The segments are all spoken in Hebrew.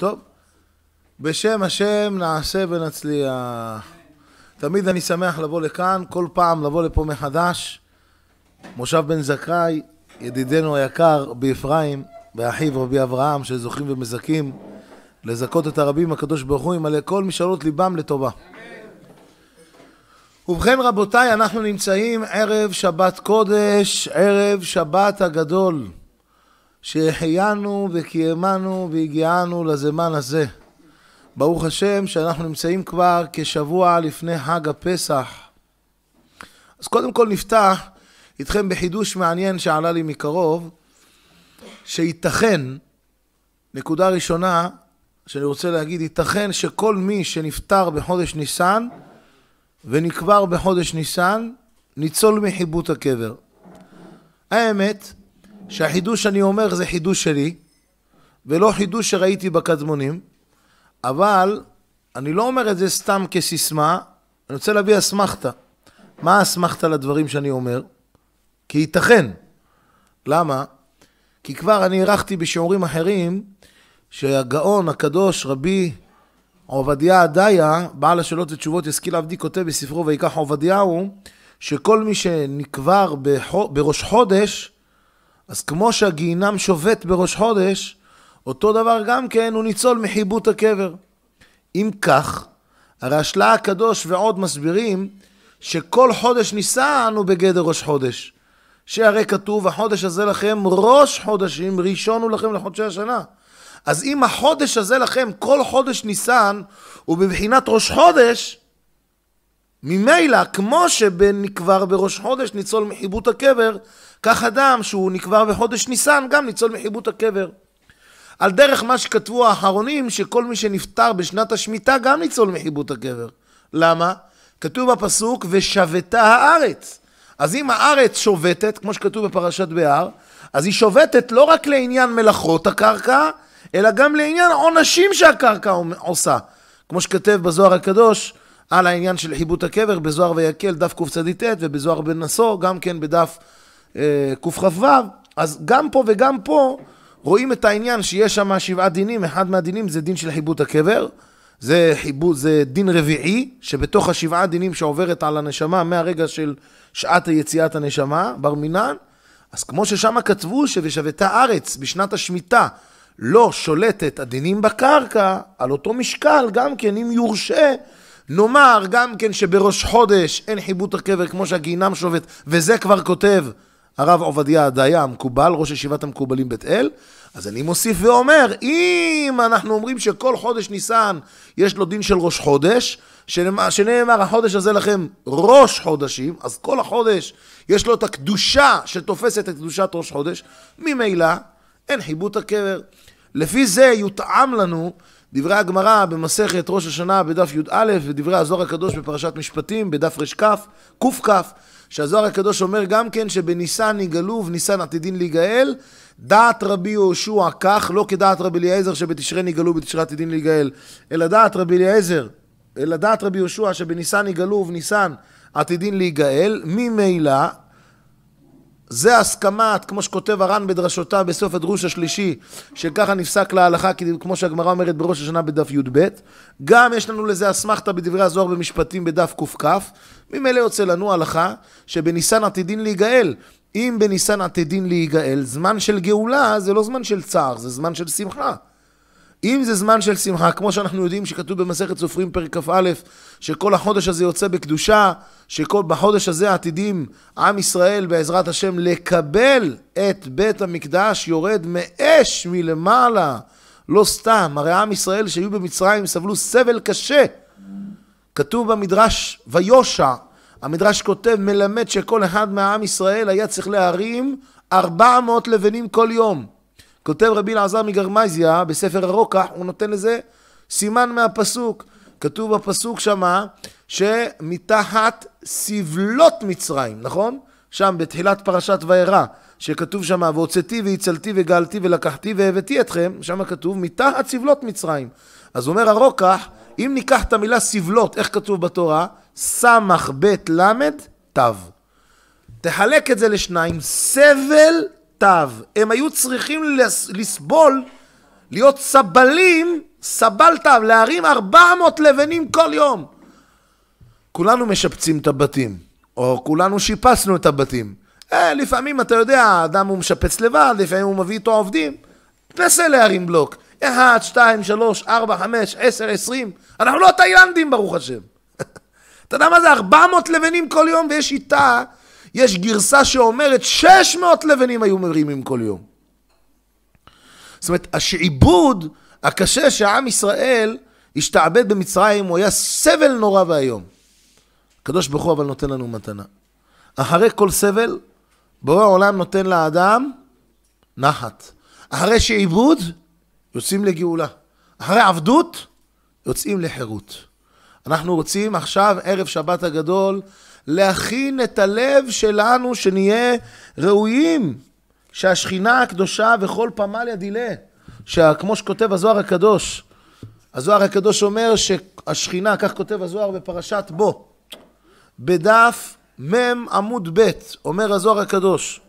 טוב, בשם השם נעשה ונצליח. תמיד אני שמח לבוא לכאן, כל פעם לבוא לפה מחדש. מושב בן זכאי, ידידנו היקר באפרים, ואחיו רבי אברהם, שזוכים ומזכים לזכות את הרבים הקדוש ברוך הוא, ימלא כל משאלות ליבם לטובה. ובכן רבותיי, אנחנו נמצאים ערב שבת קודש, ערב שבת הגדול. שהחיינו וקיימנו והגיענו לזמן הזה. ברוך השם שאנחנו נמצאים כבר כשבוע לפני חג הפסח. אז קודם כל נפתח איתכם בחידוש מעניין שעלה לי מקרוב, שייתכן, נקודה ראשונה שאני רוצה להגיד, ייתכן שכל מי שנפטר בחודש ניסן ונקבר בחודש ניסן, ניצול מחיבוט הקבר. האמת, שהחידוש שאני אומר זה חידוש שלי, ולא חידוש שראיתי בקדמונים, אבל אני לא אומר את זה סתם כסיסמה, אני רוצה להביא אסמכתה. מה אסמכתה לדברים שאני אומר? כי ייתכן. למה? כי כבר אני הערכתי בשיעורים אחרים שהגאון הקדוש רבי עובדיה עדיה, בעל השאלות ותשובות ישכיל עבדי, כותב בספרו ויקח עובדיהו, שכל מי שנקבר בראש חודש, אז כמו שהגיהינם שובת בראש חודש, אותו דבר גם כן הוא ניצול מחיבוט הקבר. אם כך, הרי השלה הקדוש ועוד מסבירים שכל חודש ניסן הוא בגדר ראש חודש. שהרי כתוב, החודש הזה לכם ראש חודשים, ראשון הוא לכם לחודשי השנה. אז אם החודש הזה לכם, כל חודש ניסן, הוא בבחינת ראש חודש, ממילא, כמו שבן נקבר בראש חודש ניצול מחיבוט הקבר, כך אדם שהוא נקבר בחודש ניסן גם ניצול מחיבוט הקבר. על דרך מה שכתבו האחרונים, שכל מי שנפטר בשנת השמיטה גם ניצול מחיבוט הקבר. למה? כתוב בפסוק, ושבתה הארץ. אז אם הארץ שובתת, כמו שכתוב בפרשת בהר, אז היא שובתת לא רק לעניין מלאכות הקרקע, אלא גם לעניין עונשים שהקרקע עושה. כמו שכתב בזוהר הקדוש, על העניין של חיבוט הקבר בזוהר ויקל, דף קצ"ט, ובזוהר בן נסו, גם כן בדף אה, קכ"ו. אז גם פה וגם פה רואים את העניין שיש שם שבעה דינים, אחד מהדינים זה דין של חיבוט הקבר, זה, חיבוט, זה דין רביעי, שבתוך השבעה דינים שעוברת על הנשמה מהרגע של שעת יציאת הנשמה, בר מינן, אז כמו ששם כתבו שבשבתה ארץ בשנת השמיטה לא שולטת הדינים בקרקע, על אותו משקל גם כן אם יורשה נאמר גם כן שבראש חודש אין חיבוט הקבר כמו שהגיהינם שובת, וזה כבר כותב הרב עובדיה הדיה המקובל, ראש ישיבת המקובלים בית אל. אז אני מוסיף ואומר, אם אנחנו אומרים שכל חודש ניסן יש לו דין של ראש חודש, שנאמר, שנאמר החודש הזה לכם ראש חודשים, אז כל החודש יש לו את הקדושה שתופסת את קדושת ראש חודש, ממילא אין חיבוט הקבר. לפי זה יותאם לנו דברי הגמרא במסכת ראש השנה בדף י"א ודברי הזוהר הקדוש בפרשת משפטים בדף ר"כ, ק"כ, שהזוהר הקדוש אומר גם כן שבניסן נגאלו ובניסן עתידין להיגאל, דעת רבי יהושע כך, לא כדעת רבי אליעזר שבתשרי נגאלו ובתשרי עתידין להיגאל, אלא דעת רבי אליעזר, אלא דעת רבי יהושע שבניסן נגאלו ובניסן עתידין להיגאל, ממילא זה הסכמת, כמו שכותב הר"ן בדרשותיו בסוף הדרוש השלישי, שככה נפסק להלכה, כמו שהגמרא אומרת בראש השנה בדף י"ב. גם יש לנו לזה אסמכתה בדברי הזוהר במשפטים בדף ק"כ. ממילא יוצא לנו הלכה שבניסן עתידין להיגאל. אם בניסן עתידין להיגאל, זמן של גאולה זה לא זמן של צער, זה זמן של שמחה. אם זה זמן של שמחה, כמו שאנחנו יודעים שכתוב במסכת סופרים פרק כ"א, שכל החודש הזה יוצא בקדושה, שבחודש הזה עתידים עם ישראל בעזרת השם לקבל את בית המקדש יורד מאש מלמעלה. לא סתם, הרי עם ישראל שהיו במצרים סבלו סבל קשה. כתוב במדרש ויושע, המדרש כותב, מלמד שכל אחד מהעם ישראל היה צריך להרים 400 לבנים כל יום. כותב רבי אלעזר מגרמזיה בספר הרוקח, הוא נותן לזה סימן מהפסוק. כתוב בפסוק שמה, שמתחת סבלות מצרים, נכון? שם בתחילת פרשת וירא, שכתוב שמה, והוצאתי והצלתי וגאלתי ולקחתי והבאתי אתכם, שם כתוב, מתחת סבלות מצרים. אז אומר הרוקח, אם ניקח את המילה סבלות, איך כתוב בתורה? סמך בית למד תו. תחלק את זה לשניים, סבל אבותיו. הם היו צריכים לס- לסבול, להיות סבלים, סבלתם, להרים 400 לבנים כל יום. כולנו משפצים את הבתים, או כולנו שיפצנו את הבתים. אה, לפעמים, אתה יודע, האדם הוא משפץ לבד, לפעמים הוא מביא איתו עובדים. תנסה להרים בלוק. אחד, שתיים, שלוש, ארבע, חמש, עשר, עשרים. אנחנו לא תאילנדים, ברוך השם. אתה יודע מה זה 400 לבנים כל יום, ויש שיטה יש גרסה שאומרת 600 לבנים היו מרימים כל יום. זאת אומרת, השעיבוד הקשה שהעם ישראל השתעבד במצרים, הוא היה סבל נורא ואיום. הקדוש ברוך הוא אבל נותן לנו מתנה. אחרי כל סבל, בורא העולם נותן לאדם נחת. אחרי שעיבוד, יוצאים לגאולה. אחרי עבדות, יוצאים לחירות. אנחנו רוצים עכשיו, ערב שבת הגדול, להכין את הלב שלנו שנהיה ראויים, שהשכינה הקדושה וכל פמל ידילה, שכמו שכותב הזוהר הקדוש, הזוהר הקדוש אומר שהשכינה, כך כותב הזוהר בפרשת בו, בדף מ' עמוד ב', אומר הזוהר הקדוש,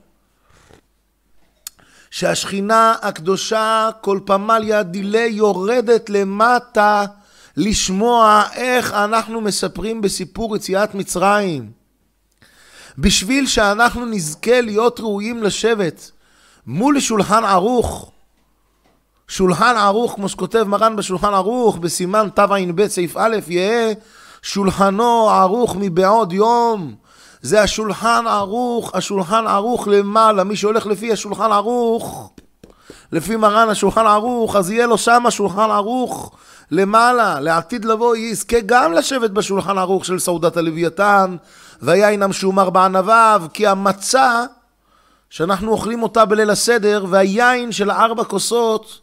שהשכינה הקדושה כל פמליה דילי יורדת למטה לשמוע איך אנחנו מספרים בסיפור יציאת מצרים. בשביל שאנחנו נזכה להיות ראויים לשבת מול שולחן ערוך. שולחן ערוך, כמו שכותב מרן בשולחן ערוך, בסימן תע"ב סעיף א', יהא שולחנו ערוך מבעוד יום. זה השולחן ערוך, השולחן ערוך למעלה, מי שהולך לפי השולחן ערוך, לפי מרן השולחן ערוך, אז יהיה לו שם השולחן ערוך למעלה, לעתיד לבוא, יזכה גם לשבת בשולחן ערוך של סעודת הלוויתן, ויין המשומר בענביו, כי המצה שאנחנו אוכלים אותה בליל הסדר, והיין של ארבע כוסות,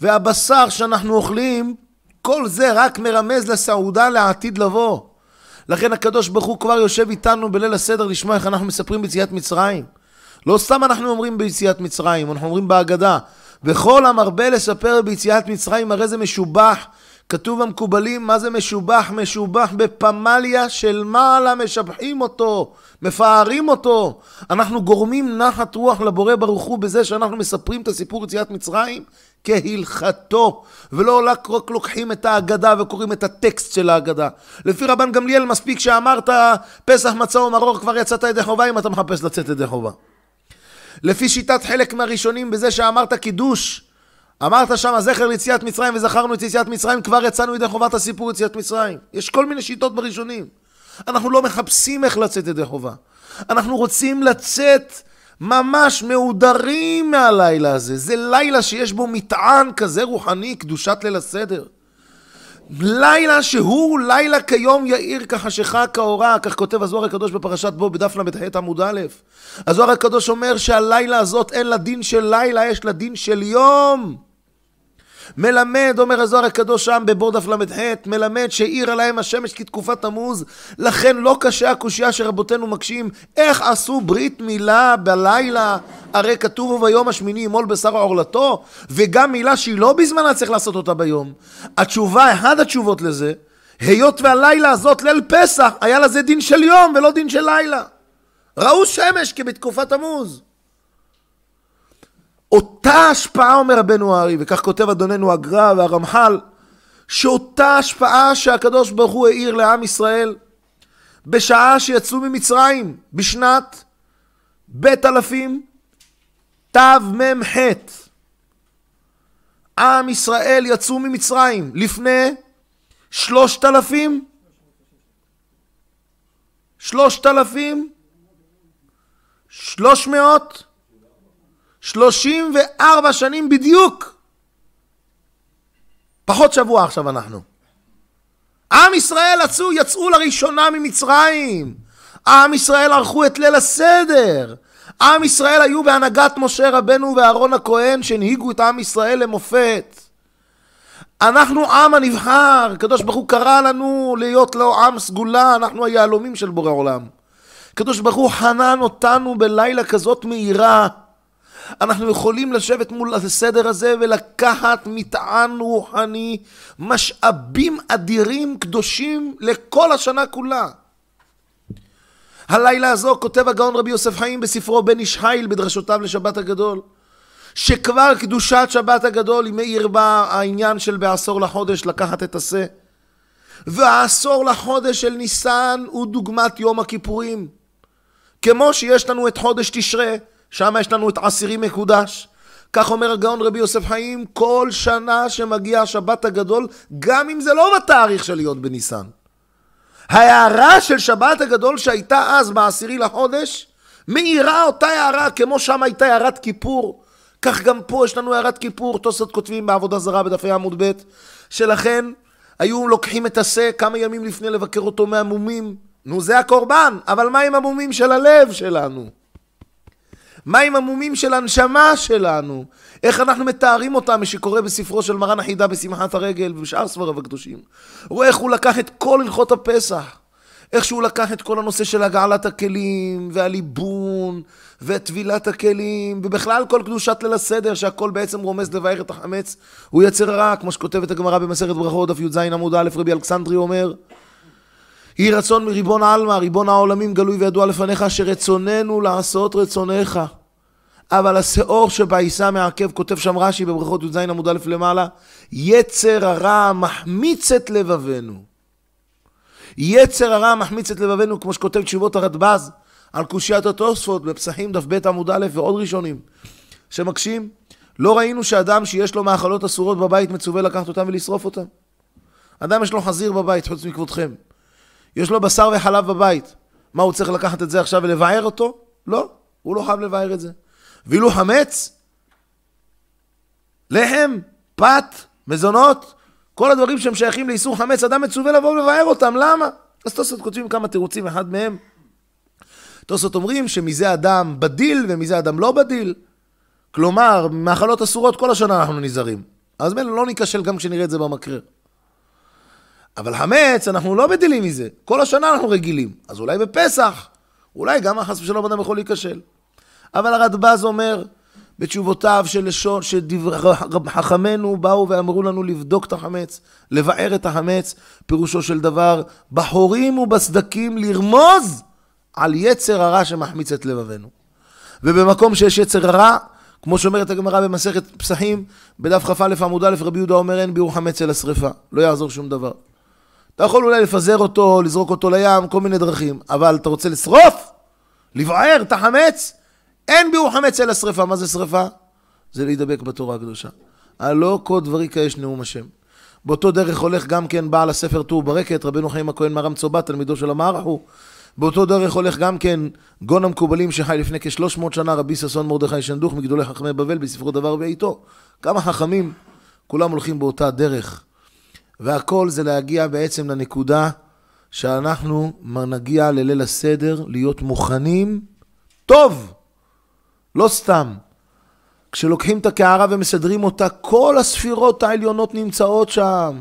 והבשר שאנחנו אוכלים, כל זה רק מרמז לסעודה לעתיד לבוא. לכן הקדוש ברוך הוא כבר יושב איתנו בליל הסדר לשמוע איך אנחנו מספרים ביציאת מצרים. לא סתם אנחנו אומרים ביציאת מצרים, אנחנו אומרים בהגדה. וכל המרבה לספר ביציאת מצרים, הרי זה משובח. כתוב המקובלים, מה זה משובח? משובח בפמליה של מעלה, משבחים אותו, מפארים אותו. אנחנו גורמים נחת רוח לבורא ברוך הוא בזה שאנחנו מספרים את הסיפור יציאת מצרים כהלכתו, ולא רק לוקחים את ההגדה וקוראים את הטקסט של ההגדה. לפי רבן גמליאל מספיק שאמרת פסח מצה ומרור כבר יצאת ידי חובה אם אתה מחפש לצאת ידי חובה. לפי שיטת חלק מהראשונים בזה שאמרת קידוש. אמרת שם זכר ליציאת מצרים וזכרנו את יציאת מצרים, כבר יצאנו ידי חובת הסיפור יציאת מצרים. יש כל מיני שיטות בראשונים. אנחנו לא מחפשים איך לצאת ידי חובה. אנחנו רוצים לצאת ממש מהודרים מהלילה הזה. זה לילה שיש בו מטען כזה רוחני, קדושת ליל הסדר. לילה שהוא לילה כיום יאיר כחשיכה כאורה, כך כותב הזוהר הקדוש בפרשת בו בדף ל"ח עמוד א'. הזוהר הקדוש אומר שהלילה הזאת אין לה דין של לילה, יש לה דין של יום. מלמד, אומר הזוהר הקדוש שם בבור דף ל"ח, מלמד שאירה להם השמש כתקופת תמוז, לכן לא קשה הקושייה שרבותינו מקשים, איך עשו ברית מילה בלילה, הרי כתוב וביום השמיני ימול בשר עורלתו, וגם מילה שהיא לא בזמנה צריך לעשות אותה ביום. התשובה, אחת התשובות לזה, היות והלילה הזאת, ליל פסח, היה לזה דין של יום ולא דין של לילה. ראו שמש כבתקופת תמוז. אותה השפעה, אומר רבנו הארי, וכך כותב אדוננו הגרא והרמח"ל, שאותה השפעה שהקדוש ברוך הוא העיר לעם ישראל בשעה שיצאו ממצרים, בשנת בית אלפים תמ"ח. עם ישראל יצאו ממצרים לפני שלושת אלפים שלושת אלפים שלוש מאות 34 שנים בדיוק. פחות שבוע עכשיו אנחנו. עם ישראל עצו, יצאו לראשונה ממצרים. עם ישראל ערכו את ליל הסדר. עם ישראל היו בהנהגת משה רבנו ואהרון הכהן שהנהיגו את עם ישראל למופת. אנחנו עם הנבחר, הקדוש ברוך הוא קרא לנו להיות לו לא עם סגולה, אנחנו היהלומים של בורא עולם. הקדוש ברוך הוא חנן אותנו בלילה כזאת מהירה. אנחנו יכולים לשבת מול הסדר הזה ולקחת מטען רוחני, משאבים אדירים קדושים לכל השנה כולה. הלילה הזו כותב הגאון רבי יוסף חיים בספרו בן איש חיל בדרשותיו לשבת הגדול. שכבר קדושת שבת הגדול היא מאיר בה העניין של בעשור לחודש לקחת את השה. והעשור לחודש של ניסן הוא דוגמת יום הכיפורים. כמו שיש לנו את חודש תשרי, שם יש לנו את עשירי מקודש. כך אומר הגאון רבי יוסף חיים, כל שנה שמגיע השבת הגדול, גם אם זה לא בתאריך של להיות בניסן. ההערה של שבת הגדול שהייתה אז בעשירי לחודש, מאירה אותה הערה, כמו שם הייתה הערת כיפור, כך גם פה יש לנו הערת כיפור, תוספות כותבים בעבודה זרה בדפי עמוד ב', שלכן היו לוקחים את השה כמה ימים לפני לבקר אותו מהמומים. נו, זה הקורבן, אבל מה עם המומים של הלב שלנו? מה עם המומים של הנשמה שלנו? איך אנחנו מתארים אותם, מה שקורה בספרו של מרן החידה בשמחת הרגל ובשאר ספריו הקדושים. רואה איך הוא לקח את כל הלכות הפסח. איך שהוא לקח את כל הנושא של הגעלת הכלים, והליבון, וטבילת הכלים, ובכלל כל קדושת ליל הסדר, שהכל בעצם רומז לבאר את החמץ, הוא יצר רע, כמו שכותבת הגמרא במסכת ברכות, דף י"ז עמוד א', רבי אלכסנדרי אומר, יהי רצון מריבון עלמא, ריבון העולמים גלוי וידוע לפניך, שרצוננו לעשות רצונך. אבל השאור שבעיסה מעכב, כותב שם רש"י בברכות י"ז עמוד א' למעלה, יצר הרע מחמיץ את לבבינו. יצר הרע מחמיץ את לבבינו, כמו שכותב תשובות הרדב"ז על קושיית התוספות בפסחים דף ב' עמוד א' ועוד ראשונים שמקשים. לא ראינו שאדם שיש לו מאכלות אסורות בבית מצווה לקחת אותם ולשרוף אותם. אדם יש לו חזיר בבית, חוץ מכבודכם. יש לו בשר וחלב בבית. מה, הוא צריך לקחת את זה עכשיו ולבער אותו? לא, הוא לא חייב לבער את זה. ואילו חמץ, לחם, פת, מזונות, כל הדברים שהם שייכים לאיסור חמץ, אדם מצווה לבוא ולבער אותם, למה? אז תוספות כותבים כמה תירוצים, אחד מהם. תוספות אומרים שמזה אדם בדיל ומזה אדם לא בדיל. כלומר, מאכלות אסורות כל השנה אנחנו נזהרים. אז מילא לא ניכשל גם כשנראה את זה במקרר. אבל חמץ, אנחנו לא בדילים מזה. כל השנה אנחנו רגילים. אז אולי בפסח, אולי גם חס ושלום אדם יכול להיכשל. אבל הרדב"ז אומר, בתשובותיו של לשון, שחכמינו באו ואמרו לנו לבדוק את החמץ, לבער את החמץ, פירושו של דבר, בחורים ובסדקים לרמוז על יצר הרע שמחמיץ את לבבינו. ובמקום שיש יצר הרע, כמו שאומרת הגמרא במסכת פסחים, בדף כא עמוד א', רבי יהודה אומר אין ביאור חמץ אל השרפה, לא יעזור שום דבר. אתה יכול אולי לפזר אותו, לזרוק אותו לים, כל מיני דרכים, אבל אתה רוצה לשרוף? לבער את החמץ? אין ביאור חמץ אלא שרפה. מה זה שרפה? זה להידבק בתורה הקדושה. הלא כה דבריקה יש נאום השם. באותו דרך הולך גם כן בעל הספר טור ברקת, רבנו חיים הכהן מארם צובת, תלמידו של המערכו. באותו דרך הולך גם כן גון המקובלים שחי לפני כ-300 שנה, רבי ששון מרדכי שנדוך, מגדולי חכמי בבל, בספרו דבר ואיתו. כמה חכמים, כולם הולכים באותה דרך. והכל זה להגיע בעצם לנקודה שאנחנו נגיע לליל הסדר, להיות מוכנים טוב, לא סתם. כשלוקחים את הקערה ומסדרים אותה, כל הספירות העליונות נמצאות שם.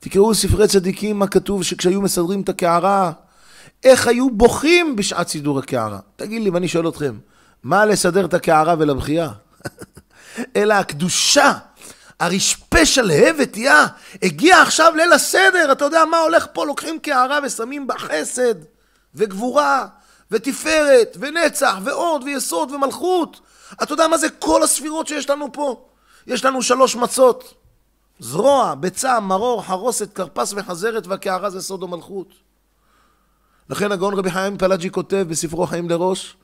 תקראו ספרי צדיקים מה כתוב שכשהיו מסדרים את הקערה, איך היו בוכים בשעת סידור הקערה. תגיד לי, ואני שואל אתכם, מה לסדר את הקערה ולבכייה? אלא הקדושה הרשפה שלהבת, יא, הגיע עכשיו ליל הסדר, אתה יודע מה הולך פה? לוקחים קערה ושמים בה חסד, וגבורה, ותפארת, ונצח, ועוד, ויסוד, ומלכות. אתה יודע מה זה כל הספירות שיש לנו פה? יש לנו שלוש מצות. זרוע, ביצה, מרור, חרוסת, כרפס וחזרת, והקערה זה סוד ומלכות. לכן הגאון רבי חיים פלאג'י כותב בספרו חיים לראש,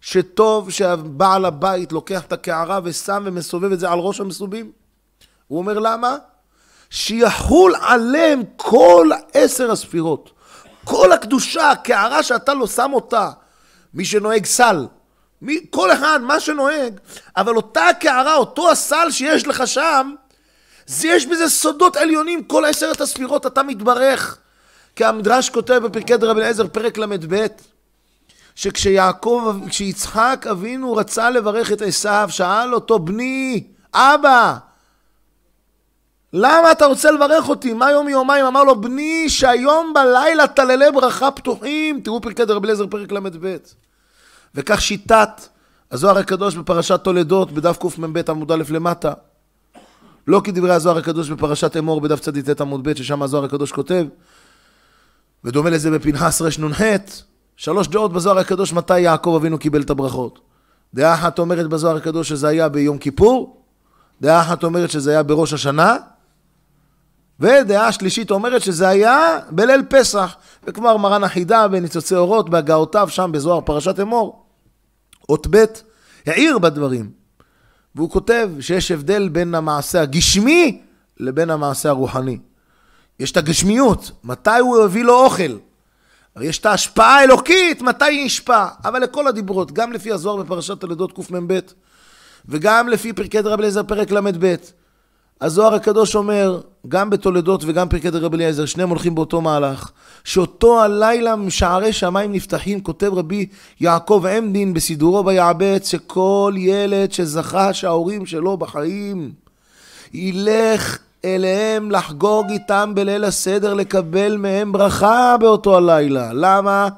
שטוב שבעל הבית לוקח את הקערה ושם ומסובב את זה על ראש המסובים. הוא אומר למה? שיחול עליהם כל עשר הספירות. כל הקדושה, הקערה שאתה לא שם אותה, מי שנוהג סל, מי, כל אחד, מה שנוהג, אבל אותה הקערה, אותו הסל שיש לך שם, זה יש בזה סודות עליונים, כל עשרת הספירות אתה מתברך. כי המדרש כותב בפרקי דרבי אליעזר, פרק ל"ב, שכשיעקב, כשיצחק אבינו רצה לברך את עשיו, שאל אותו, בני, אבא, למה אתה רוצה לברך אותי? מה יום יומיים? אמר לו, בני, שהיום בלילה תללי ברכה פתוחים. תראו פרקי דרבי אליעזר, פרק ל"ב. וכך שיטת הזוהר הקדוש בפרשת תולדות, בדף קמ"ב עמוד א' למטה. לא כדברי הזוהר הקדוש בפרשת אמור בדף צדיט עמוד ב', ששם הזוהר הקדוש כותב, ודומה לזה בפנחס רנ"ח, שלוש דעות בזוהר הקדוש מתי יעקב אבינו קיבל את הברכות. דעה אחת אומרת בזוהר הקדוש שזה היה ביום כיפור, דעה אחת אומרת שזה היה בראש השנה, ודעה שלישית אומרת שזה היה בליל פסח, וכבר מרן החידה בניצוצי אורות, בהגעותיו שם בזוהר פרשת אמור, אות ב', העיר בדברים. והוא כותב שיש הבדל בין המעשה הגשמי לבין המעשה הרוחני. יש את הגשמיות, מתי הוא הביא לו אוכל. יש את ההשפעה האלוקית, מתי היא השפעה. אבל לכל הדיברות, גם לפי הזוהר בפרשת הלידות קמ"ב, וגם לפי פרקי דרב אליעזר פרק ל"ב. הזוהר הקדוש אומר, גם בתולדות וגם פרקי דרב אליעזר, שניהם הולכים באותו מהלך, שאותו הלילה משערי שמיים נפתחים, כותב רבי יעקב עמדין בסידורו ביעבץ, שכל ילד שזכה שההורים שלו בחיים, ילך אליהם לחגוג איתם בליל הסדר, לקבל מהם ברכה באותו הלילה. למה?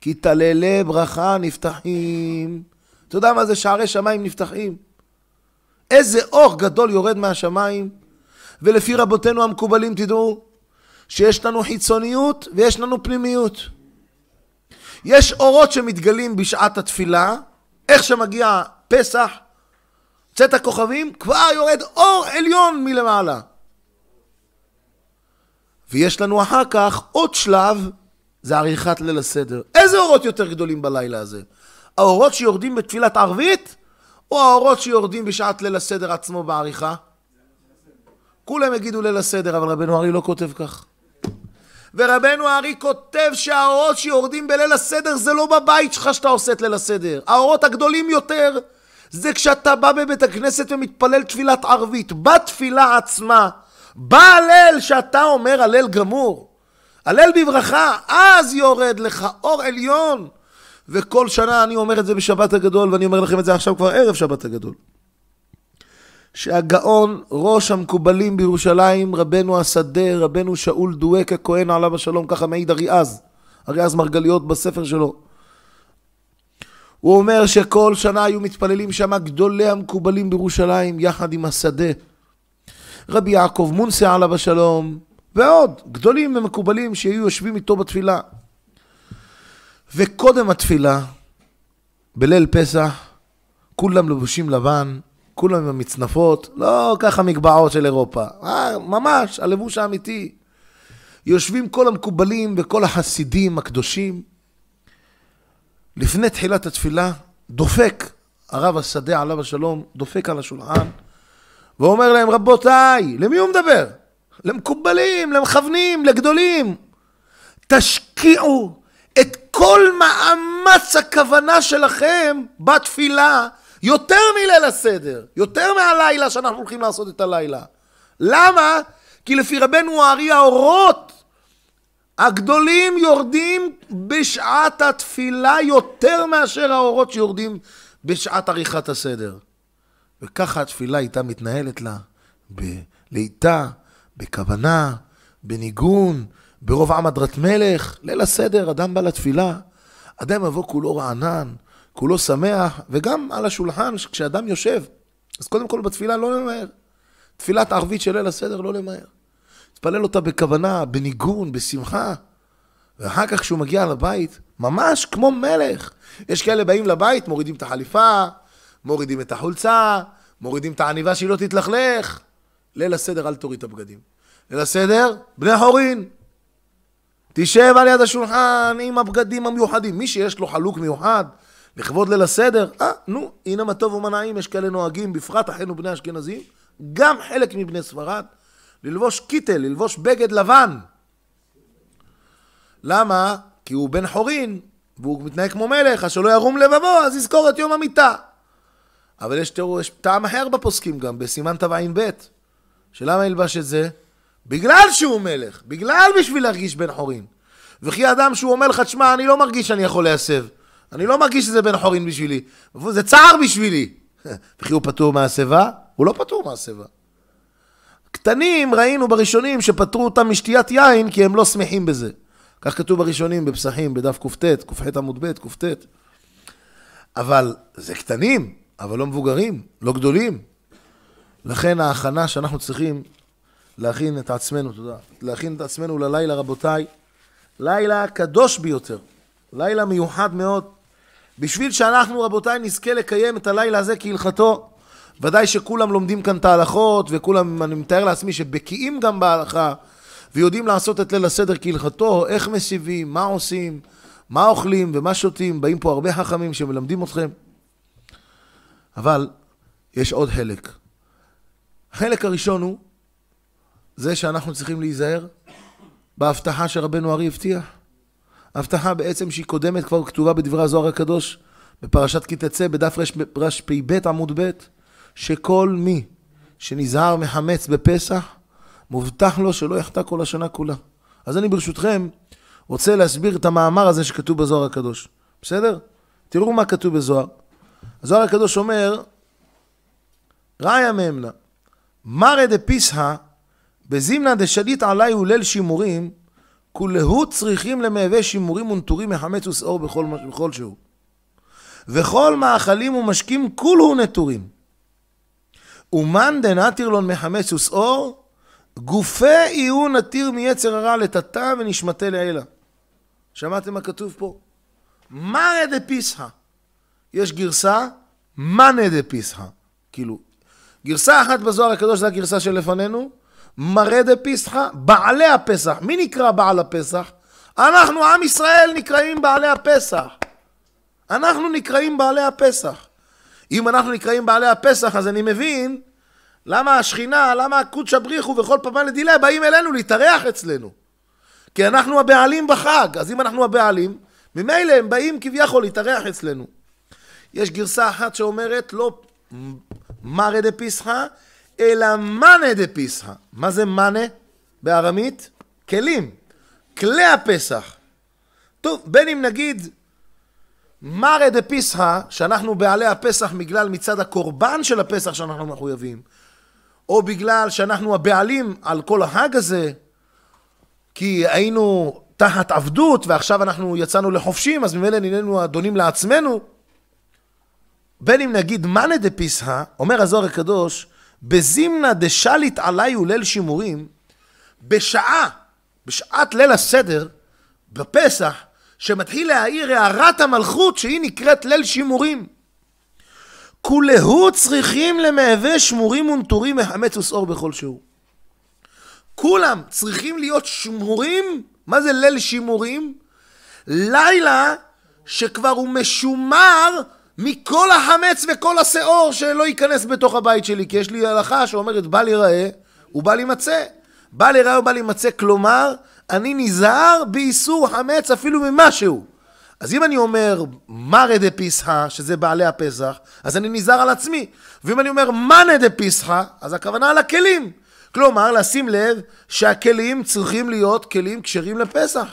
כי תללי ברכה נפתחים. אתה יודע מה זה שערי שמיים נפתחים? איזה אור גדול יורד מהשמיים. ולפי רבותינו המקובלים תדעו שיש לנו חיצוניות ויש לנו פנימיות. יש אורות שמתגלים בשעת התפילה, איך שמגיע פסח, צאת הכוכבים, כבר יורד אור עליון מלמעלה. ויש לנו אחר כך עוד שלב, זה עריכת ליל הסדר. איזה אורות יותר גדולים בלילה הזה? האורות שיורדים בתפילת ערבית או האורות שיורדים בשעת ליל הסדר עצמו בעריכה? כולם יגידו ליל הסדר, אבל רבנו ארי לא כותב כך. ורבנו הארי כותב שהאורות שיורדים בליל הסדר זה לא בבית שלך שאתה עושה את ליל הסדר. האורות הגדולים יותר זה כשאתה בא בבית הכנסת ומתפלל תפילת ערבית. בתפילה עצמה, בהלל שאתה אומר הלל גמור, הלל בברכה, אז יורד לך אור עליון וכל שנה אני אומר את זה בשבת הגדול, ואני אומר לכם את זה עכשיו כבר ערב שבת הגדול. שהגאון, ראש המקובלים בירושלים, רבנו השדה, רבנו שאול דואק הכהן עליו השלום, ככה מעיד אריאז, אריאז מרגליות בספר שלו. הוא אומר שכל שנה היו מתפללים שם גדולי המקובלים בירושלים, יחד עם השדה. רבי יעקב מונסה עליו השלום, ועוד, גדולים ומקובלים שהיו יושבים איתו בתפילה. וקודם התפילה, בליל פסח, כולם לבושים לבן, כולם עם המצנפות, לא ככה מגבעות של אירופה, אה, ממש, הלבוש האמיתי. יושבים כל המקובלים וכל החסידים הקדושים. לפני תחילת התפילה, דופק הרב השדה עליו השלום, דופק על השולחן, ואומר להם, רבותיי, למי הוא מדבר? למקובלים, למכוונים, לגדולים. תשקיעו כל מאמץ הכוונה שלכם בתפילה יותר מליל הסדר, יותר מהלילה שאנחנו הולכים לעשות את הלילה. למה? כי לפי רבנו הארי האורות הגדולים יורדים בשעת התפילה יותר מאשר האורות שיורדים בשעת עריכת הסדר. וככה התפילה הייתה מתנהלת לה, בלעיטה, בכוונה, בניגון, ברוב עם הדרת מלך, ליל הסדר, אדם בא לתפילה, אדם יבוא כולו רענן, כולו שמח, וגם על השולחן, כשאדם יושב, אז קודם כל בתפילה לא למהר. תפילת ערבית של ליל הסדר לא למהר. תתפלל אותה בכוונה, בניגון, בשמחה. ואחר כך כשהוא מגיע לבית, ממש כמו מלך. יש כאלה באים לבית, מורידים את החליפה, מורידים את החולצה, מורידים את העניבה שהיא לא תתלכלך. ליל הסדר, אל תוריד את הבגדים. ליל הסדר, בני חורין, תשב על יד השולחן עם הבגדים המיוחדים. מי שיש לו חלוק מיוחד, לכבוד ליל הסדר, אה, נו, הנה מה טוב ומה נעים, יש כאלה נוהגים, בפרט אחינו בני אשכנזים, גם חלק מבני ספרד, ללבוש קיטל, ללבוש בגד לבן. למה? כי הוא בן חורין, והוא מתנהג כמו מלך, אז שלא ירום לבבו, אז יזכור את יום המיטה. אבל יש, תראו, יש טעם אחר בפוסקים גם, בסימן תע"ב, שלמה ילבש את זה? בגלל שהוא מלך, בגלל בשביל להרגיש בן חורין. וכי אדם שהוא אומר לך, תשמע, אני לא מרגיש שאני יכול להסב. אני לא מרגיש שזה בן חורין בשבילי. זה צער בשבילי. וכי הוא פטור מהסיבה? הוא לא פטור מהסיבה. קטנים ראינו בראשונים שפטרו אותם משתיית יין כי הם לא שמחים בזה. כך כתוב בראשונים בפסחים, בדף קט, קט עמוד ב, קט. אבל זה קטנים, אבל לא מבוגרים, לא גדולים. לכן ההכנה שאנחנו צריכים להכין את עצמנו, תודה, להכין את עצמנו ללילה, רבותיי. לילה קדוש ביותר, לילה מיוחד מאוד. בשביל שאנחנו, רבותיי, נזכה לקיים את הלילה הזה כהלכתו. ודאי שכולם לומדים כאן את ההלכות, וכולם, אני מתאר לעצמי שבקיאים גם בהלכה, ויודעים לעשות את ליל הסדר כהלכתו, איך מסיבים, מה עושים, מה אוכלים ומה שותים. באים פה הרבה חכמים שמלמדים אתכם. אבל יש עוד חלק. החלק הראשון הוא זה שאנחנו צריכים להיזהר בהבטחה שרבנו ארי הבטיח. הבטחה בעצם שהיא קודמת כבר כתובה בדברי הזוהר הקדוש, בפרשת כי תצא, בדף רפ"ב עמוד ב', שכל מי שנזהר מחמץ בפסח, מובטח לו שלא יחטא כל השנה כולה. אז אני ברשותכם רוצה להסביר את המאמר הזה שכתוב בזוהר הקדוש, בסדר? תראו מה כתוב בזוהר. הזוהר הקדוש אומר, ראיה מאמנה, מרא דפיסחא בזימנה דשליט עלי הולל שימורים, כולהו צריכים למהווה שימורים ונטורים מחמץ ושעור בכל, בכל שהוא. וכל מאכלים ומשקים כולהו נטורים. ומאן דנתירלון מחמץ ושעור, גופי יהיו נתיר מיצר הרע לטאטא ונשמתה לעילה. שמעתם מה כתוב פה? מרא דפיסחא. יש גרסה מאנה דפיסחא. כאילו, גרסה אחת בזוהר הקדוש זה הגרסה שלפנינו, מראה דפיסחא, בעלי הפסח. מי נקרא בעל הפסח? אנחנו, עם ישראל, נקראים בעלי הפסח. אנחנו נקראים בעלי הפסח. אם אנחנו נקראים בעלי הפסח, אז אני מבין למה השכינה, למה הקודש הבריחו וכל פעם לדילה באים אלינו להתארח אצלנו. כי אנחנו הבעלים בחג, אז אם אנחנו הבעלים, ממילא הם באים כביכול להתארח אצלנו. יש גרסה אחת שאומרת לא מרא דה דפיסחא, אלא מאנה דפיסחא. מה זה מנה בארמית? כלים, כלי הפסח. טוב, בין אם נגיד מרא דפיסחא, שאנחנו בעלי הפסח בגלל מצד הקורבן של הפסח שאנחנו מחויבים, או בגלל שאנחנו הבעלים על כל ההג הזה, כי היינו תחת עבדות ועכשיו אנחנו יצאנו לחופשים, אז ממילא נהיינו אדונים לעצמנו. בין אם נגיד מאנה דפיסחא, אומר הזוהר הקדוש, בזימנה דשליט עלי וליל שימורים, בשעה, בשעת ליל הסדר, בפסח, שמתחיל להאיר הערת המלכות שהיא נקראת ליל שימורים. כולהו צריכים למהווה שמורים ונטורים מחמץ ושעור בכל שיעור. כולם צריכים להיות שמורים, מה זה ליל שימורים? לילה שכבר הוא משומר מכל החמץ וכל השאור שלא ייכנס בתוך הבית שלי, כי יש לי הלכה שאומרת בל ייראה ובל יימצא. בל ייראה ובל להימצא, כלומר, אני נזהר באיסור חמץ אפילו ממשהו. אז אם אני אומר מרא דה פיסחא, שזה בעלי הפסח, אז אני נזהר על עצמי. ואם אני אומר מנא דה פיסחא, אז הכוונה על הכלים. כלומר, לשים לב שהכלים צריכים להיות כלים כשרים לפסח.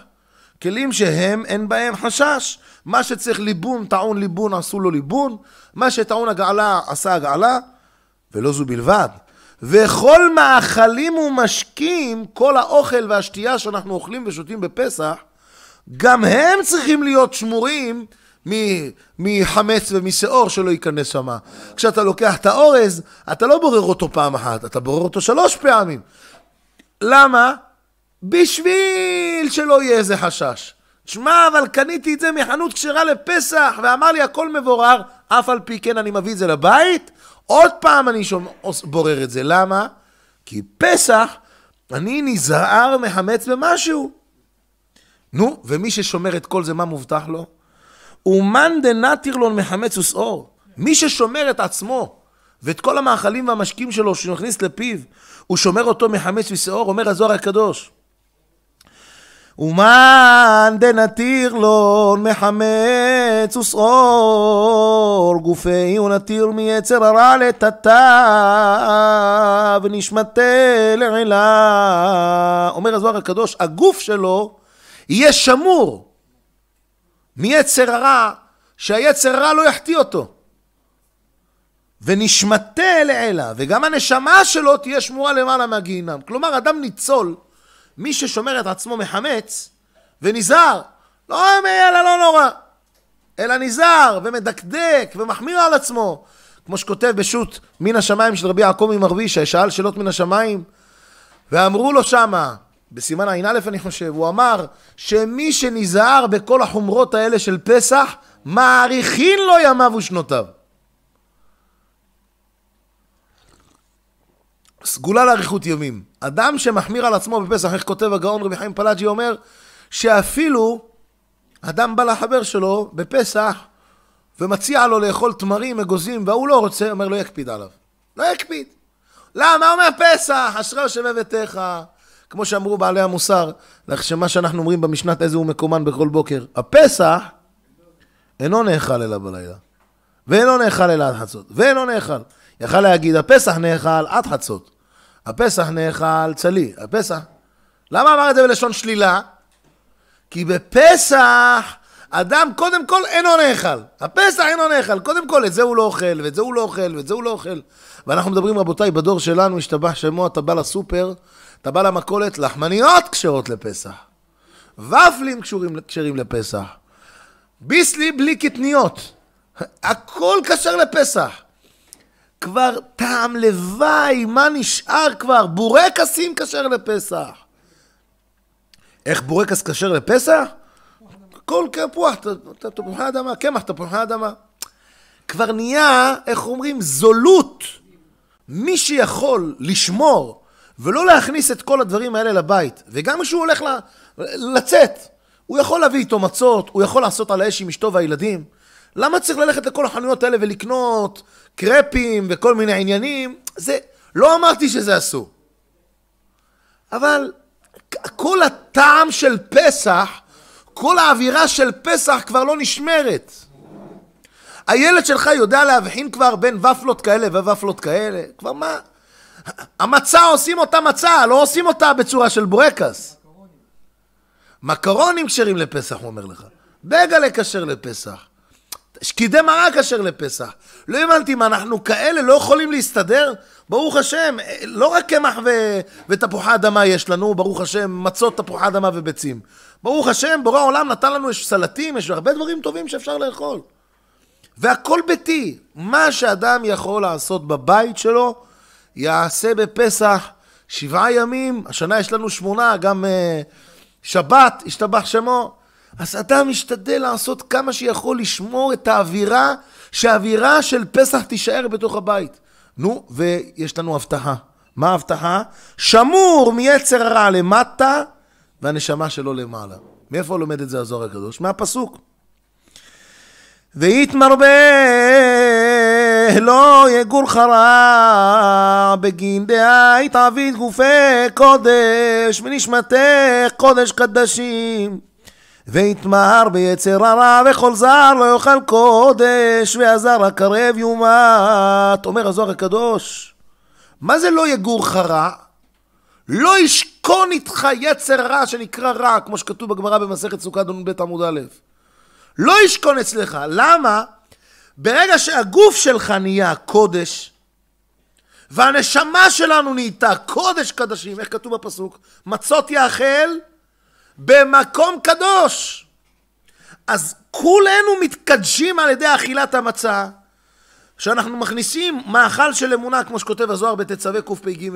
כלים שהם, אין בהם חשש. מה שצריך ליבון, טעון ליבון, עשו לו ליבון. מה שטעון הגעלה, עשה הגעלה. ולא זו בלבד. וכל מאכלים ומשקים, כל האוכל והשתייה שאנחנו אוכלים ושותים בפסח, גם הם צריכים להיות שמורים מחמץ ומשעור שלא ייכנס שמה. כשאתה לוקח את האורז, אתה לא בורר אותו פעם אחת, אתה בורר אותו שלוש פעמים. למה? בשביל שלא יהיה איזה חשש. שמע, אבל קניתי את זה מחנות כשרה לפסח, ואמר לי, הכל מבורר, אף על פי כן אני מביא את זה לבית, עוד פעם אני שומע, בורר את זה. למה? כי פסח, אני נזהר מחמץ במשהו. נו, ומי ששומר את כל זה, מה מובטח לו? אומן דנטירלון מחמץ וסעור. מי ששומר את עצמו ואת כל המאכלים והמשקים שלו שהוא מכניס לפיו, הוא שומר אותו מחמץ ושעור, אומר הזוהר הקדוש. ומאן דנתיר לו מחמץ ושרור גופי ונתיר מיצר הרע לטאטא ונשמתה לעילה. אומר הזוהר הקדוש, הגוף שלו יהיה שמור מיצר הרע, שהיצר הרע לא יחטיא אותו. ונשמתה לעילה, וגם הנשמה שלו תהיה שמורה למעלה מהגיהינם. כלומר, אדם ניצול מי ששומר את עצמו מחמץ ונזהר, לא אומר יאללה, לא נורא, אלא נזהר ומדקדק ומחמיר על עצמו, כמו שכותב בשו"ת מן השמיים של רבי יעקב ממרבי, ששאל שאלות מן השמיים, ואמרו לו שמה, בסימן ע"א אני חושב, הוא אמר שמי שנזהר בכל החומרות האלה של פסח, מאריכין לו ימיו ושנותיו. סגולה לאריכות ימים. אדם שמחמיר על עצמו בפסח, איך כותב הגאון רבי חיים פלאג'י, אומר שאפילו אדם בא לחבר שלו בפסח ומציע לו לאכול תמרים, אגוזים, והוא לא רוצה, אומר לא יקפיד עליו. לא יקפיד. למה? אומר פסח, אשרי יושב בביתך. כמו שאמרו בעלי המוסר, שמה שאנחנו אומרים במשנת איזה הוא מקומן בכל בוקר. הפסח אינו נאכל אלא בלילה, ואינו נאכל אלא עד חצות, ואינו נאכל. יכל להגיד, הפסח נאכל עד חצות. הפסח נאכל צלי, הפסח. למה אמר את זה בלשון שלילה? כי בפסח אדם קודם כל אינו נאכל. הפסח אינו נאכל. קודם כל את זה הוא לא אוכל, ואת זה הוא לא אוכל, ואת זה הוא לא אוכל. ואנחנו מדברים, רבותיי, בדור שלנו, השתבח שמו, אתה בא לסופר, אתה בא למכולת, לחמניות כשרות לפסח. ופלים כשרים לפסח. ביסלי בלי קטניות. הכל כשר לפסח. כבר טעם לוואי, מה נשאר כבר? בורקסים כשר לפסח. איך בורקס כשר לפסח? כל תפוח, תפוחי אדמה, קמח, תפוחי אדמה. כבר נהיה, איך אומרים, זולות. מי שיכול לשמור ולא להכניס את כל הדברים האלה לבית, וגם כשהוא הולך ל... לצאת, הוא יכול להביא איתו מצות, הוא יכול לעשות על האש עם אשתו והילדים. למה צריך ללכת לכל החנויות האלה ולקנות קרפים וכל מיני עניינים, זה, לא אמרתי שזה אסור. אבל כל הטעם של פסח, כל האווירה של פסח כבר לא נשמרת. הילד שלך יודע להבחין כבר בין ופלות כאלה וופלות כאלה, כבר מה? המצה עושים אותה מצה, לא עושים אותה בצורה של בורקס. מקרונים כשרים לפסח, הוא אומר לך. בגלה כשר לפסח. שקידי מרק אשר לפסח. לא הבנתי מה, אנחנו כאלה לא יכולים להסתדר? ברוך השם, אה, לא רק קמח ו... ותפוחי אדמה יש לנו, ברוך השם, מצות, תפוחי אדמה וביצים. ברוך השם, בורא העולם נתן לנו, יש סלטים, יש הרבה דברים טובים שאפשר לאכול. והכל ביתי. מה שאדם יכול לעשות בבית שלו, יעשה בפסח שבעה ימים, השנה יש לנו שמונה, גם אה, שבת, השתבח שמו. אז אדם משתדל לעשות כמה שיכול לשמור את האווירה, שהאווירה של פסח תישאר בתוך הבית. נו, ויש לנו הבטחה. מה ההבטחה? שמור מיצר הרע למטה והנשמה שלו למעלה. מאיפה לומד את זה הזוהר הקדוש? מהפסוק. ויתמרבה לא יגור רע בגין דהי תעביד גופי קודש ונשמתך קודש קדשים ויתמהר ביצר הרע וכל זר לא יאכל קודש והזר הקרב יומת. אומר הזוהר הקדוש, מה זה לא יגור חרא? לא ישכון איתך יצר רע שנקרא רע, כמו שכתוב בגמרא במסכת סוכה דון דנ"ב עמוד א'. לא ישכון אצלך. למה? ברגע שהגוף שלך נהיה קודש, והנשמה שלנו נהייתה קודש קדשים, איך כתוב בפסוק? מצות יאכל במקום קדוש. אז כולנו מתקדשים על ידי אכילת המצה, שאנחנו מכניסים מאכל של אמונה, כמו שכותב הזוהר בתצווה קפ"ג.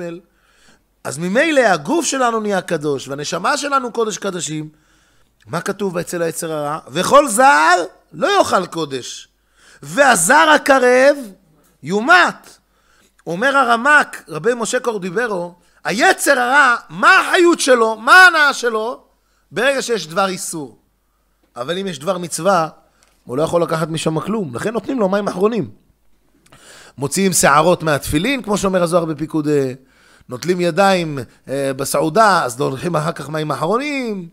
אז ממילא הגוף שלנו נהיה קדוש, והנשמה שלנו קודש קדשים. מה כתוב אצל היצר הרע? וכל זר לא יאכל קודש, והזר הקרב יומת. אומר הרמק, רבי משה קורדיברו, היצר הרע, מה החיות שלו? מה ההנאה שלו? ברגע שיש דבר איסור, אבל אם יש דבר מצווה, הוא לא יכול לקחת משם כלום, לכן נותנים לו מים אחרונים. מוציאים שערות מהתפילין, כמו שאומר הזוהר בפיקוד, אה, נוטלים ידיים אה, בסעודה, אז הולכים אחר כך מים אחרונים,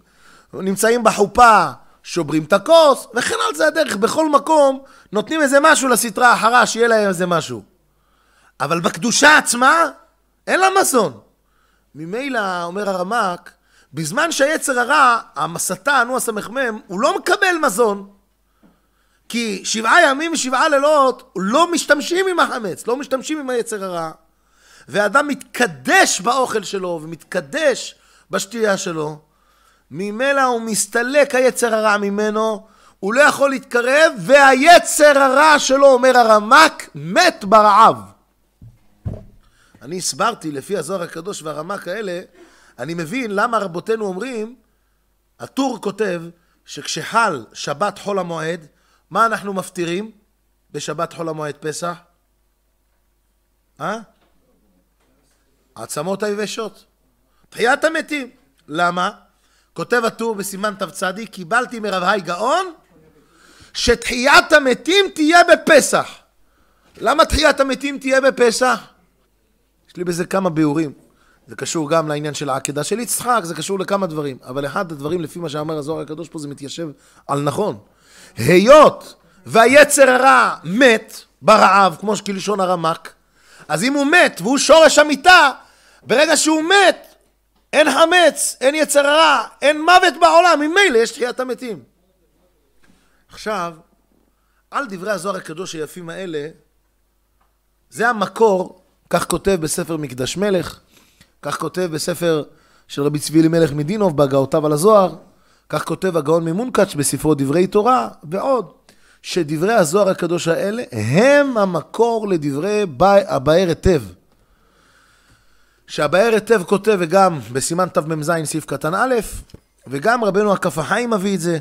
נמצאים בחופה, שוברים את הכוס, וכן על זה הדרך, בכל מקום נותנים איזה משהו לסטרה אחרה, שיהיה להם איזה משהו. אבל בקדושה עצמה, אין לה מזון. ממילא, אומר הרמ"ק, בזמן שהיצר הרע, השטן, הוא הסמ"ם, הוא לא מקבל מזון. כי שבעה ימים ושבעה לילות לא משתמשים עם החמץ, לא משתמשים עם היצר הרע. ואדם מתקדש באוכל שלו ומתקדש בשתייה שלו. ממילא הוא מסתלק היצר הרע ממנו, הוא לא יכול להתקרב, והיצר הרע שלו, אומר הרמק, מת ברעב. אני הסברתי לפי הזוהר הקדוש והרמק האלה אני מבין למה רבותינו אומרים, הטור כותב שכשחל שבת חול המועד, מה אנחנו מפטירים בשבת חול המועד פסח? אה? עצמות היבשות. תחיית המתים. למה? כותב הטור בסימן תצ, קיבלתי מרב היי גאון שתחיית המתים תהיה בפסח. למה תחיית המתים תהיה בפסח? יש לי בזה כמה ביאורים. זה קשור גם לעניין של העקדה של יצחק, זה קשור לכמה דברים. אבל אחד הדברים, לפי מה שאמר הזוהר הקדוש פה, זה מתיישב על נכון. היות והיצר הרע מת ברעב, כמו שכלשון הרמק, אז אם הוא מת והוא שורש המיטה, ברגע שהוא מת, אין חמץ, אין יצר הרע, אין מוות בעולם, ממילא יש תחיית המתים. עכשיו, על דברי הזוהר הקדוש היפים האלה, זה המקור, כך כותב בספר מקדש מלך, כך כותב בספר של רבי צבי אלימלך מדינוב, בהגאותיו על הזוהר, כך כותב הגאון ממונקאץ' בספרו דברי תורה, ועוד, שדברי הזוהר הקדוש האלה הם המקור לדברי הבאר היטב. שהבאר היטב כותב, וגם בסימן תמ"ז סעיף קטן א', וגם רבנו הכף החיים מביא את זה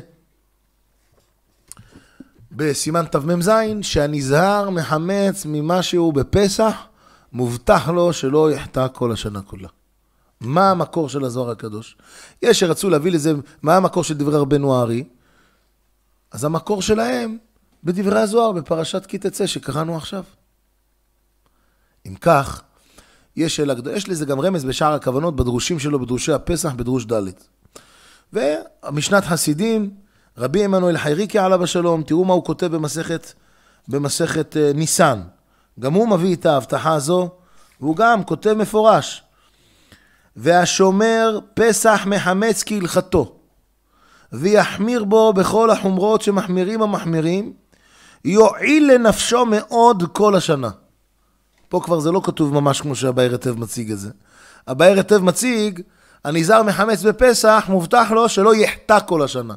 בסימן תמ"ז, שהנזהר מחמץ ממה שהוא בפסח, מובטח לו שלא יחטא כל השנה כולה. מה המקור של הזוהר הקדוש? יש שרצו להביא לזה, מה המקור של דברי רבנו הארי? אז המקור שלהם בדברי הזוהר, בפרשת כי תצא שקראנו עכשיו. אם כך, יש שאלה גדולה, יש לזה גם רמז בשאר הכוונות, בדרושים שלו, בדרושי הפסח, בדרוש ד'. ומשנת חסידים, רבי עמנואל חייריקי עליו השלום, תראו מה הוא כותב במסכת, במסכת אה, ניסן. גם הוא מביא את ההבטחה הזו, והוא גם כותב מפורש. והשומר פסח מחמץ כהלכתו, ויחמיר בו בכל החומרות שמחמירים המחמירים, יועיל לנפשו מאוד כל השנה. פה כבר זה לא כתוב ממש כמו שהבאי רטב מציג את זה. הבאי רטב מציג, הנזהר מחמץ בפסח, מובטח לו שלא יחטא כל השנה.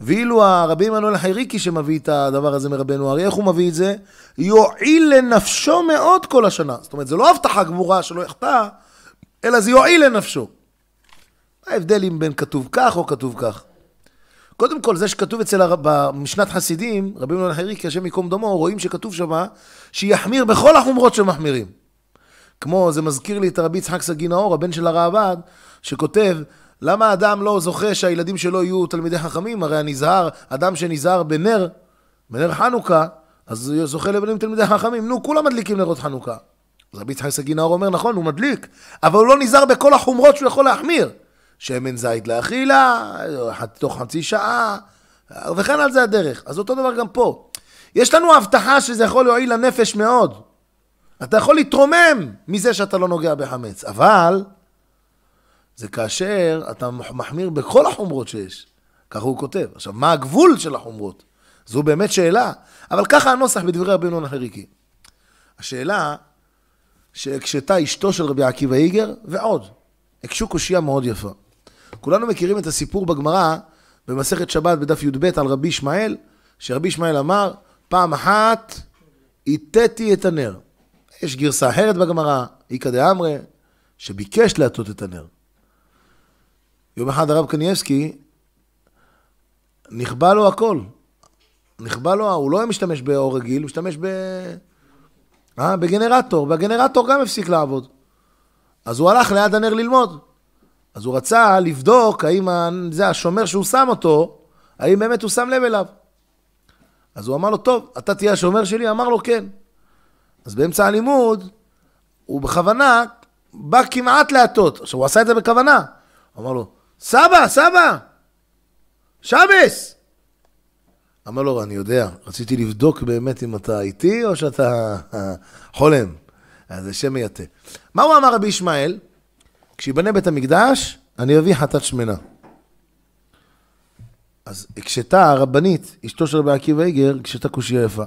ואילו הרבי עמנואל חייריקי שמביא את הדבר הזה מרבנו אריה, איך הוא מביא את זה? יועיל לנפשו מאוד כל השנה. זאת אומרת, זה לא הבטחה גמורה שלא יחטא, אלא זה יועיל לנפשו. מה ההבדל אם בין כתוב כך או כתוב כך? קודם כל, זה שכתוב אצל, הרב... במשנת חסידים, רבי מנהל חיריק, השם ייקום דמו, רואים שכתוב שמה, שיחמיר בכל החומרות שמחמירים. כמו, זה מזכיר לי את רבי יצחק סגי נאור, הבן של הרעב"ד, שכותב, למה אדם לא זוכה שהילדים שלו יהיו תלמידי חכמים? הרי הנזהר, אדם שנזהר בנר, בנר חנוכה, אז זוכה לבנים תלמידי חכמים. נו, כולם מדליקים נרות חנוכה. אז רבי יצחק סגינאור אומר, נכון, הוא מדליק, אבל הוא לא נזהר בכל החומרות שהוא יכול להחמיר. שמן זית לאכילה, תוך חצי שעה, וכן על זה הדרך. אז אותו דבר גם פה. יש לנו הבטחה שזה יכול להועיל לנפש מאוד. אתה יכול להתרומם מזה שאתה לא נוגע בחמץ, אבל זה כאשר אתה מחמיר בכל החומרות שיש. ככה הוא כותב. עכשיו, מה הגבול של החומרות? זו באמת שאלה. אבל ככה הנוסח בדברי רבי נון החריקי. השאלה, שהקשתה אשתו של רבי עקיבא איגר, ועוד. הקשו קושייה מאוד יפה. כולנו מכירים את הסיפור בגמרא, במסכת שבת בדף י"ב על רבי ישמעאל, שרבי ישמעאל אמר, פעם אחת הטאתי את הנר. יש גרסה אחרת בגמרא, איכא דאמרי, שביקש להטות את הנר. יום אחד הרב קנייבסקי, נכבה לו הכל. נכבה לו, הוא לא משתמש באור רגיל, הוא משתמש ב... אה? בגנרטור, והגנרטור גם הפסיק לעבוד. אז הוא הלך ליד הנר ללמוד. אז הוא רצה לבדוק האם זה השומר שהוא שם אותו, האם באמת הוא שם לב אליו. אז הוא אמר לו, טוב, אתה תהיה השומר שלי? אמר לו, כן. אז באמצע הלימוד, הוא בכוונה בא כמעט להטות. עכשיו, הוא עשה את זה בכוונה. הוא אמר לו, סבא, סבא, שבס! אמר לו, אני יודע, רציתי לבדוק באמת אם אתה איתי או שאתה חולם. אז זה שם מייתה. מה הוא אמר רבי ישמעאל? כשיבנה בית המקדש, אני אביא חטאת שמנה. אז הקשתה הרבנית, אשתו של רבי עקיבא איגר, הקשתה קושייה יפה.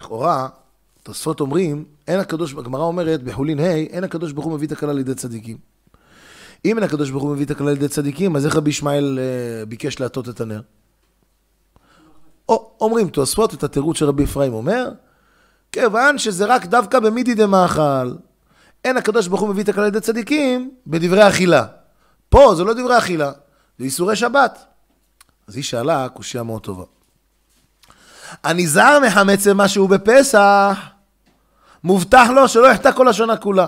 לכאורה, תוספות אומרים, אין הקדוש, הגמרא אומרת בחולין ה', אין הקדוש ברוך הוא מביא את הכלל לידי צדיקים. אם אין הקדוש ברוך הוא מביא את הכלל לידי צדיקים, אז איך רבי ישמעאל אה, ביקש להטות את הנר? או, אומרים תוספות את התירוץ שרבי אפרים אומר, כיוון שזה רק דווקא במידי דמאכל. אין הקדוש ברוך הוא מביא את הכלל לידי צדיקים בדברי אכילה. פה זה לא דברי אכילה, זה איסורי שבת. אז היא שאלה קושייה מאוד טובה. הנזהר מחמץ למה בפסח, מובטח לו שלא יחטא כל השנה כולה.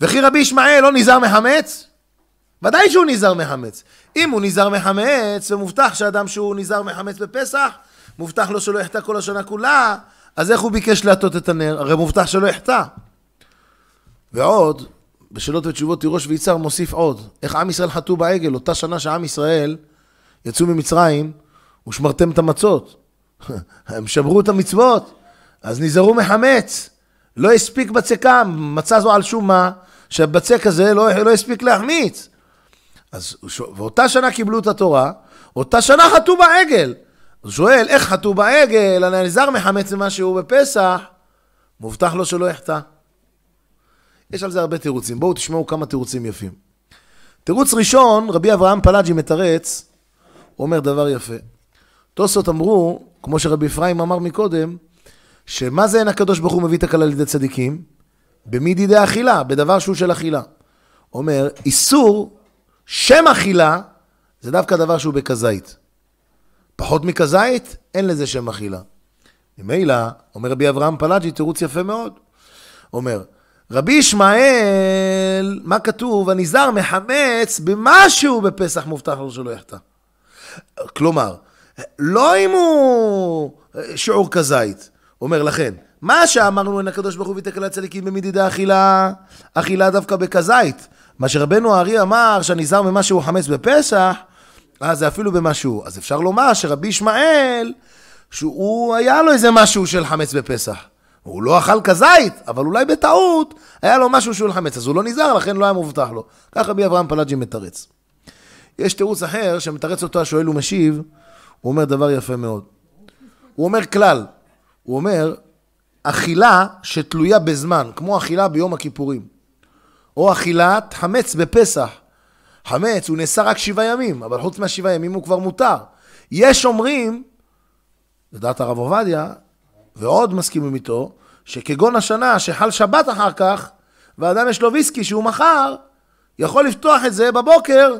וכי רבי ישמעאל לא נזהר מחמץ? ודאי שהוא נזהר מחמץ. אם הוא נזהר מחמץ, ומובטח שאדם שהוא נזהר מחמץ בפסח, מובטח לו שלא יחטא כל השנה כולה, אז איך הוא ביקש להטות את הנר? הרי מובטח שלא יחטא. ועוד, בשאלות ותשובות תירוש ויצהר מוסיף עוד, איך עם ישראל חטאו בעגל, אותה שנה שעם ישראל יצאו ממצרים ושמרתם את המצות. הם שברו את המצוות, אז נזהרו מחמץ. לא הספיק בצקם, מצא זו על שום מה, שהבצק הזה לא, לא הספיק להחמיץ. אז, ואותה שנה קיבלו את התורה, אותה שנה חטאו בעגל. הוא שואל, איך חטאו בעגל? הנזר מחמץ ממה שהוא בפסח, מובטח לו שלא יחטא. יש על זה הרבה תירוצים. בואו תשמעו כמה תירוצים יפים. תירוץ ראשון, רבי אברהם פלאג'י מתרץ, הוא אומר דבר יפה. תוספות אמרו, כמו שרבי אפרים אמר מקודם, שמה זה אין הקדוש ברוך הוא מביא את הכלל לידי צדיקים? במידי די אכילה, בדבר שהוא של אכילה. אומר, איסור שם אכילה זה דווקא דבר שהוא בכזית. פחות מכזית, אין לזה שם אכילה. ממילא, אומר רבי אברהם פלאג'י, תירוץ יפה מאוד. אומר, רבי ישמעאל, מה כתוב? הנזהר מחמץ במשהו בפסח מובטח לו שלא יחטא. כלומר, לא אם הוא אה, שיעור כזית, אומר לכן, מה שאמרנו אין הקדוש ברוך הוא ויתקל הצדיקים במדידי אכילה, אכילה דווקא בכזית. מה שרבנו הארי אמר, שנזהר ממה שהוא חמץ בפסח, אז זה אפילו במשהו. אז אפשר לומר שרבי ישמעאל, שהוא היה לו איזה משהו של חמץ בפסח. הוא לא אכל כזית, אבל אולי בטעות היה לו משהו שהוא לחמץ, אז הוא לא נזהר, לכן לא היה מובטח לו. כך רבי אברהם פלאג'י מתרץ. יש תירוץ אחר שמתרץ אותו השואל ומשיב, הוא אומר דבר יפה מאוד. הוא אומר כלל, הוא אומר, אכילה שתלויה בזמן, כמו אכילה ביום הכיפורים. או אכילת חמץ בפסח. חמץ, הוא נעשה רק שבעה ימים, אבל חוץ מהשבעה ימים הוא כבר מותר. יש אומרים, לדעת הרב עובדיה, ועוד מסכימים איתו, שכגון השנה שחל שבת אחר כך, ואדם יש לו ויסקי שהוא מכר, יכול לפתוח את זה בבוקר,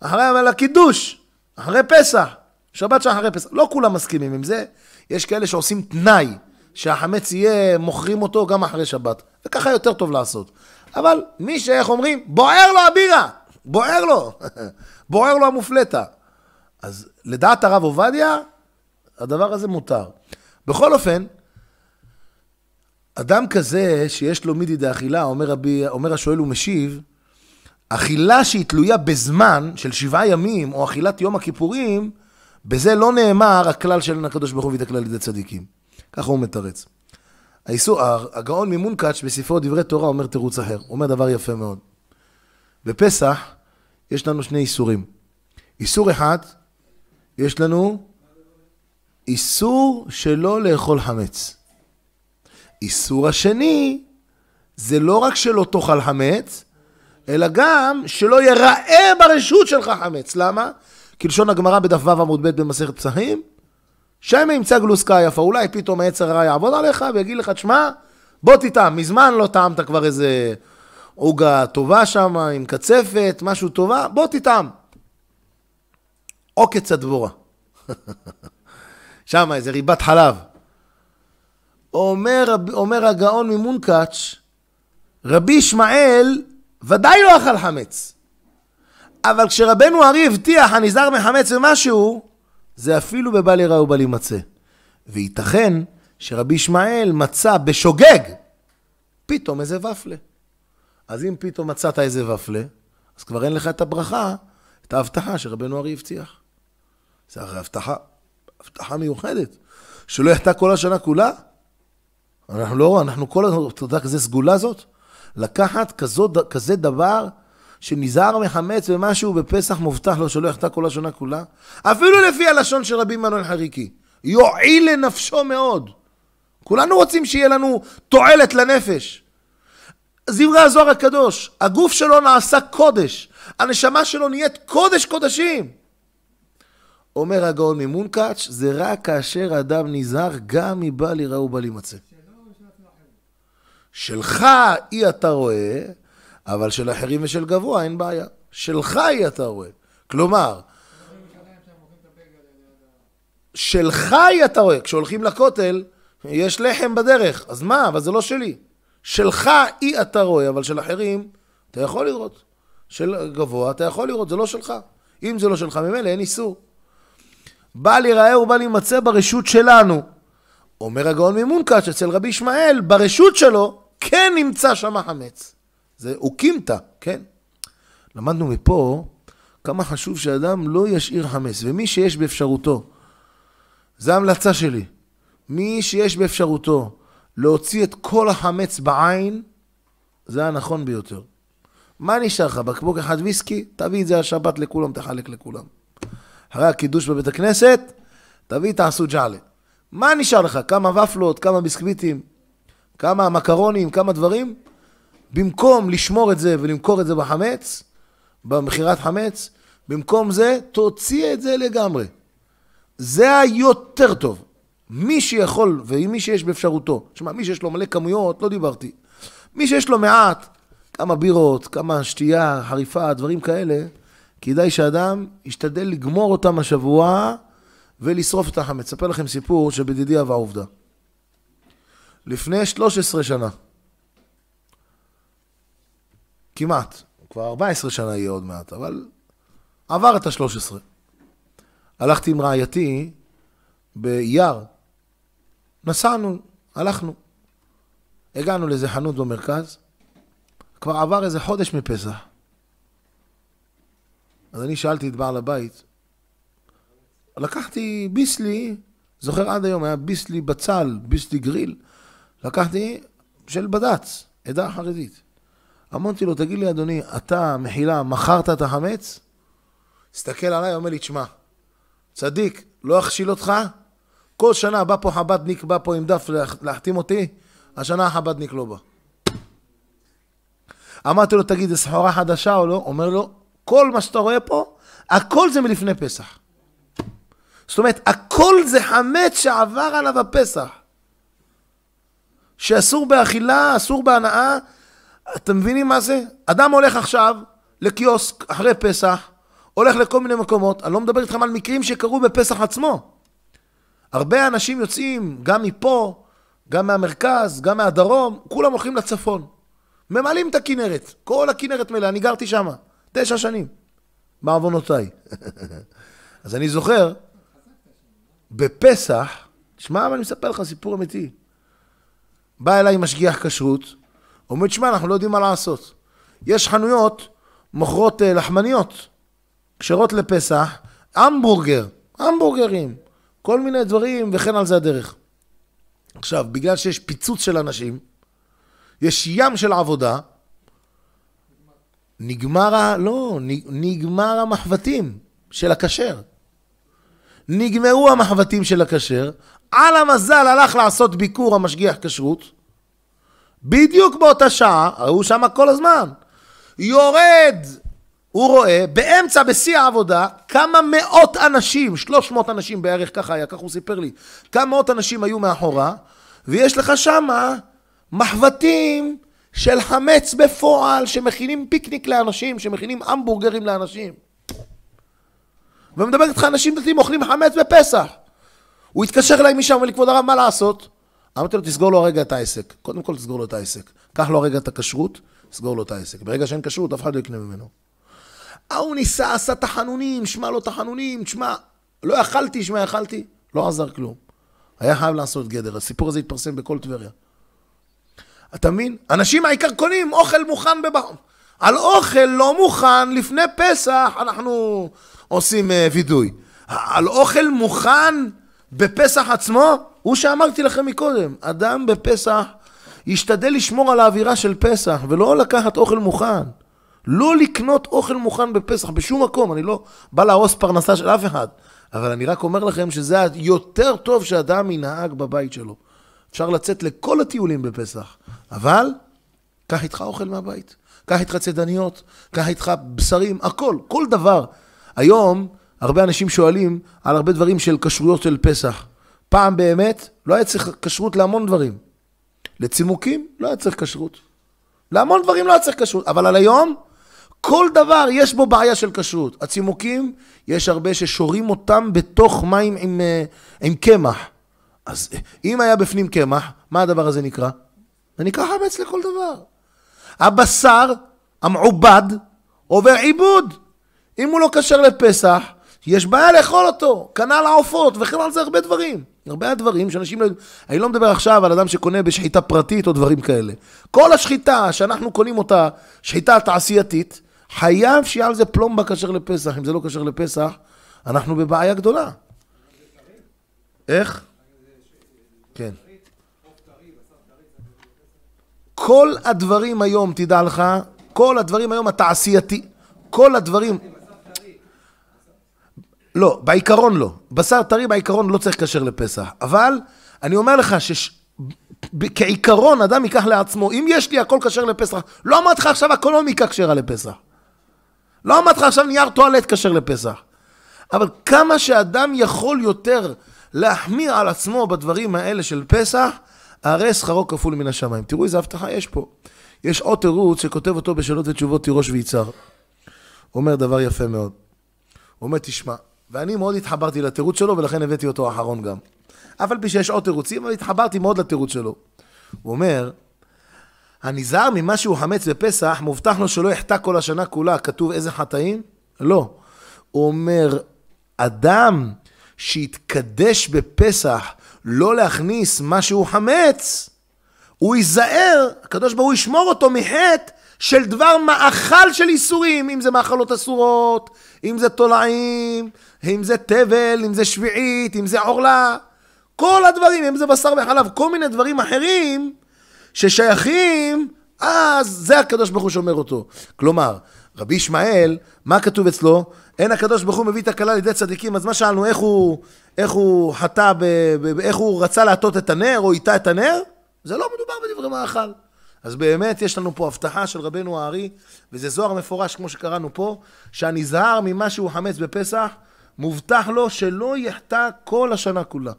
אחרי אבל הקידוש, אחרי פסח, שבת שאחרי פסח. לא כולם מסכימים עם זה, יש כאלה שעושים תנאי שהחמץ יהיה, מוכרים אותו גם אחרי שבת, וככה יותר טוב לעשות. אבל מי שאיך אומרים, בוער לו הבירה, בוער לו, בוער לו המופלטה. אז לדעת הרב עובדיה, הדבר הזה מותר. בכל אופן, אדם כזה שיש לו מידי דאכילה, אומר, אומר השואל ומשיב, אכילה שהיא תלויה בזמן של שבעה ימים, או אכילת יום הכיפורים, בזה לא נאמר הכלל של הקדוש ברוך הוא ואת הכלל לידי צדיקים. ככה הוא מתרץ. האיסור, הגאון ממונקאץ' בספרו דברי תורה אומר תירוץ אחר, הוא אומר דבר יפה מאוד. בפסח יש לנו שני איסורים. איסור אחד, יש לנו איסור שלא לאכול חמץ. איסור השני, זה לא רק שלא תאכל חמץ, אלא גם שלא ייראה ברשות שלך חמץ. למה? כלשון הגמרא בדף ו עמוד ב' במסכת פסחים, שמא ימצא גלוסקה יפה, אולי פתאום היצר הרע יעבוד עליך ויגיד לך, תשמע, בוא תטעם, מזמן לא טעמת כבר איזה עוגה טובה שם, עם קצפת, משהו טובה, בוא תטעם. עוקץ הדבורה. שם איזה ריבת חלב. אומר, אומר הגאון ממונקאץ', רבי ישמעאל ודאי לא אכל חמץ. אבל כשרבנו ארי הבטיח הנזהר מחמץ ומשהו, זה אפילו בבל יראה ובל יימצא. וייתכן שרבי ישמעאל מצא בשוגג פתאום איזה ופלה. אז אם פתאום מצאת איזה ופלה, אז כבר אין לך את הברכה, את ההבטחה שרבנו ארי הבטיח. זה הרי הבטחה, הבטחה מיוחדת, שלא יחטא כל השנה כולה. אנחנו לא, אנחנו כל הזמן, אתה יודע, כזה סגולה זאת? לקחת כזאת, כזה דבר שנזהר מחמץ ומשהו בפסח מובטח לו שלא יחטא כל השנה כולה? אפילו לפי הלשון של רבי מנואל חריקי, יועיל לנפשו מאוד. כולנו רוצים שיהיה לנו תועלת לנפש. זמרי הזוהר הקדוש, הגוף שלו נעשה קודש, הנשמה שלו נהיית קודש קודשים. אומר הגאון ממונקאץ', זה רק כאשר אדם נזהר גם מבל יראו ובל יימצא. שלך אי אתה רואה, אבל של אחרים ושל גבוה אין בעיה. של חי אתה רואה. כלומר, של חי אתה רואה. כשהולכים לכותל, יש לחם בדרך, אז מה? אבל זה לא שלי. שלך אי אתה רואה, אבל של אחרים אתה יכול לראות. של גבוה אתה יכול לראות, זה לא שלך. אם זה לא שלך, ממילא אין איסור. בל ייראה ובל יימצא ברשות שלנו. אומר הגאון ממונקה שאצל רבי ישמעאל, ברשות שלו כן נמצא שם החמץ. זה אוקימתא, כן? למדנו מפה כמה חשוב שאדם לא ישאיר חמץ, ומי שיש באפשרותו, זו ההמלצה שלי, מי שיש באפשרותו להוציא את כל החמץ בעין, זה הנכון ביותר. מה נשאר לך? בקבוק אחד ויסקי? תביא את זה השבת לכולם, תחלק לכולם. אחרי הקידוש בבית הכנסת, תביא, תעשו ג'עלה. מה נשאר לך? כמה ופלות, כמה ביסקוויטים, כמה מקרונים, כמה דברים? במקום לשמור את זה ולמכור את זה בחמץ, במכירת חמץ, במקום זה, תוציא את זה לגמרי. זה היותר טוב. מי שיכול, ומי שיש באפשרותו, תשמע, מי שיש לו מלא כמויות, לא דיברתי. מי שיש לו מעט, כמה בירות, כמה שתייה חריפה, דברים כאלה, כדאי שאדם ישתדל לגמור אותם השבוע ולשרוף את החמץ. אספר לכם סיפור של בדידי הווה עובדה. לפני 13 שנה, כמעט, כבר 14 שנה יהיה עוד מעט, אבל עבר את ה-13. הלכתי עם רעייתי באייר, נסענו, הלכנו. הגענו לאיזה חנות במרכז, כבר עבר איזה חודש מפסח. אז אני שאלתי את בעל הבית, לקחתי ביסלי, זוכר עד היום, היה ביסלי בצל, ביסלי גריל, לקחתי של בד"ץ, עדה חרדית. אמרתי לו, תגיד לי, אדוני, אתה, מחילה, מכרת את החמץ? הסתכל עליי, אומר לי, תשמע, צדיק, לא אכשיל אותך? כל שנה בא פה חבדניק, בא פה עם דף להחתים אותי, השנה החבדניק לא בא. אמרתי לו, תגיד, זה סחורה חדשה או לא? אומר לו, כל מה שאתה רואה פה, הכל זה מלפני פסח. זאת אומרת, הכל זה חמץ שעבר עליו הפסח. שאסור באכילה, אסור בהנאה, אתם מבינים מה זה? אדם הולך עכשיו לקיוסק אחרי פסח, הולך לכל מיני מקומות, אני לא מדבר איתכם על מקרים שקרו בפסח עצמו. הרבה אנשים יוצאים, גם מפה, גם מהמרכז, גם מהדרום, כולם הולכים לצפון. ממלאים את הכנרת, כל הכנרת מלאה, אני גרתי שם, תשע שנים, בעוונותיי. אז אני זוכר, בפסח, תשמע, אני מספר לך סיפור אמיתי. בא אליי משגיח כשרות, אומרים, תשמע, אנחנו לא יודעים מה לעשות. יש חנויות מוכרות אה, לחמניות, כשרות לפסח, המבורגר, המבורגרים, כל מיני דברים, וכן על זה הדרך. עכשיו, בגלל שיש פיצוץ של אנשים, יש ים של עבודה, נגמר ה... לא, נגמר המחבטים של הכשר. נגמרו המחבטים של הכשר, על המזל הלך לעשות ביקור המשגיח כשרות, בדיוק באותה שעה, הוא שם כל הזמן, יורד, הוא רואה, באמצע, בשיא העבודה, כמה מאות אנשים, 300 אנשים בערך, ככה היה, ככה הוא סיפר לי, כמה מאות אנשים היו מאחורה, ויש לך שמה מחבטים של חמץ בפועל, שמכינים פיקניק לאנשים, שמכינים המבורגרים לאנשים. ומדבר איתך אנשים דתיים אוכלים חמץ בפסח. הוא התקשר אליי משם, אומר לי, כבוד הרב, מה לעשות? אמרתי לו, תסגור לו הרגע את העסק. קודם כל תסגור לו את העסק. קח לו הרגע את הכשרות, סגור לו את העסק. ברגע שאין כשרות, אף אחד לא יקנה ממנו. ההוא ניסה, עשה תחנונים, שמע לו תחנונים, שמע, לא יכלתי, שמע, יכלתי. לא עזר כלום. היה חייב לעשות גדר. הסיפור הזה התפרסם בכל טבריה. אתה מבין? אנשים העיקר קונים אוכל מוכן בב... על אוכל לא מוכן לפני פסח אנחנו עושים אה, וידוי. על אוכל מוכן בפסח עצמו? הוא שאמרתי לכם מקודם, אדם בפסח ישתדל לשמור על האווירה של פסח ולא לקחת אוכל מוכן. לא לקנות אוכל מוכן בפסח בשום מקום, אני לא בא להרוס פרנסה של אף אחד, אבל אני רק אומר לכם שזה יותר טוב שאדם ינהג בבית שלו. אפשר לצאת לכל הטיולים בפסח, אבל קח איתך אוכל מהבית, קח איתך צידניות, קח איתך בשרים, הכל, כל דבר. היום הרבה אנשים שואלים על הרבה דברים של כשרויות של פסח. פעם באמת לא היה צריך כשרות להמון דברים. לצימוקים לא היה צריך כשרות. להמון דברים לא היה צריך כשרות, אבל על היום, כל דבר יש בו בעיה של כשרות. הצימוקים, יש הרבה ששורים אותם בתוך מים עם, אה, קמח. אז אה, אם היה בפנים קמח, מה הדבר הזה נקרא? זה נקרא חמץ לכל דבר. הבשר המעובד עובר עיבוד. אם הוא לא כשר לפסח, יש בעיה לאכול אותו. כנ"ל העופות וכן על זה הרבה דברים. הרבה דברים שאנשים לא... יודעים, אני לא מדבר עכשיו על אדם שקונה בשחיטה פרטית או דברים כאלה. כל השחיטה שאנחנו קונים אותה, שחיטה תעשייתית, חייב שיהיה על זה פלומבה כשר לפסח. אם זה לא כשר לפסח, אנחנו בבעיה גדולה. איך? כן. כל הדברים היום, תדע לך, כל הדברים היום התעשייתי, כל הדברים... לא, בעיקרון לא. בשר טרי בעיקרון לא צריך כשר לפסח. אבל אני אומר לך שכעיקרון שש... אדם ייקח לעצמו, אם יש לי הכל כשר לפסח, לא אמרתי לך עכשיו הקולומיקה לא כשרה לפסח. לא אמרתי לך עכשיו נייר טואלט כשר לפסח. אבל כמה שאדם יכול יותר להחמיר על עצמו בדברים האלה של פסח, הרי שכרו כפול מן השמיים. תראו איזה הבטחה יש פה. יש עוד תירוץ שכותב אותו בשאלות ותשובות תירוש ויצהר. אומר דבר יפה מאוד. הוא אומר, תשמע, ואני מאוד התחברתי לתירוץ שלו, ולכן הבאתי אותו אחרון גם. אף על פי שיש עוד תירוצים, אבל התחברתי מאוד לתירוץ שלו. הוא אומר, הנזהר ממה שהוא חמץ בפסח, מובטח לו שלא יחטא כל השנה כולה. כתוב איזה חטאים? לא. הוא אומר, אדם שהתקדש בפסח לא להכניס מה שהוא חמץ, הוא ייזהר, הקדוש ברוך הוא ישמור אותו מחטא של דבר מאכל של איסורים, אם זה מאכלות אסורות, אם זה תולעים, אם זה תבל, אם זה שביעית, אם זה עורלה, כל הדברים, אם זה בשר וחלב, כל מיני דברים אחרים ששייכים, אז זה הקדוש ברוך הוא שומר אותו. כלומר, רבי ישמעאל, מה כתוב אצלו? אין הקדוש ברוך הוא מביא את הכלה לידי צדיקים, אז מה שאלנו, איך הוא, איך הוא חטא, ב, ב, איך הוא רצה להטות את הנר, או איתה את הנר? זה לא מדובר בדברי מאכל. אז באמת יש לנו פה הבטחה של רבנו הארי, וזה זוהר מפורש כמו שקראנו פה, שהנזהר ממה שהוא חמץ בפסח, מובטח לו שלא יחטא כל השנה כולה.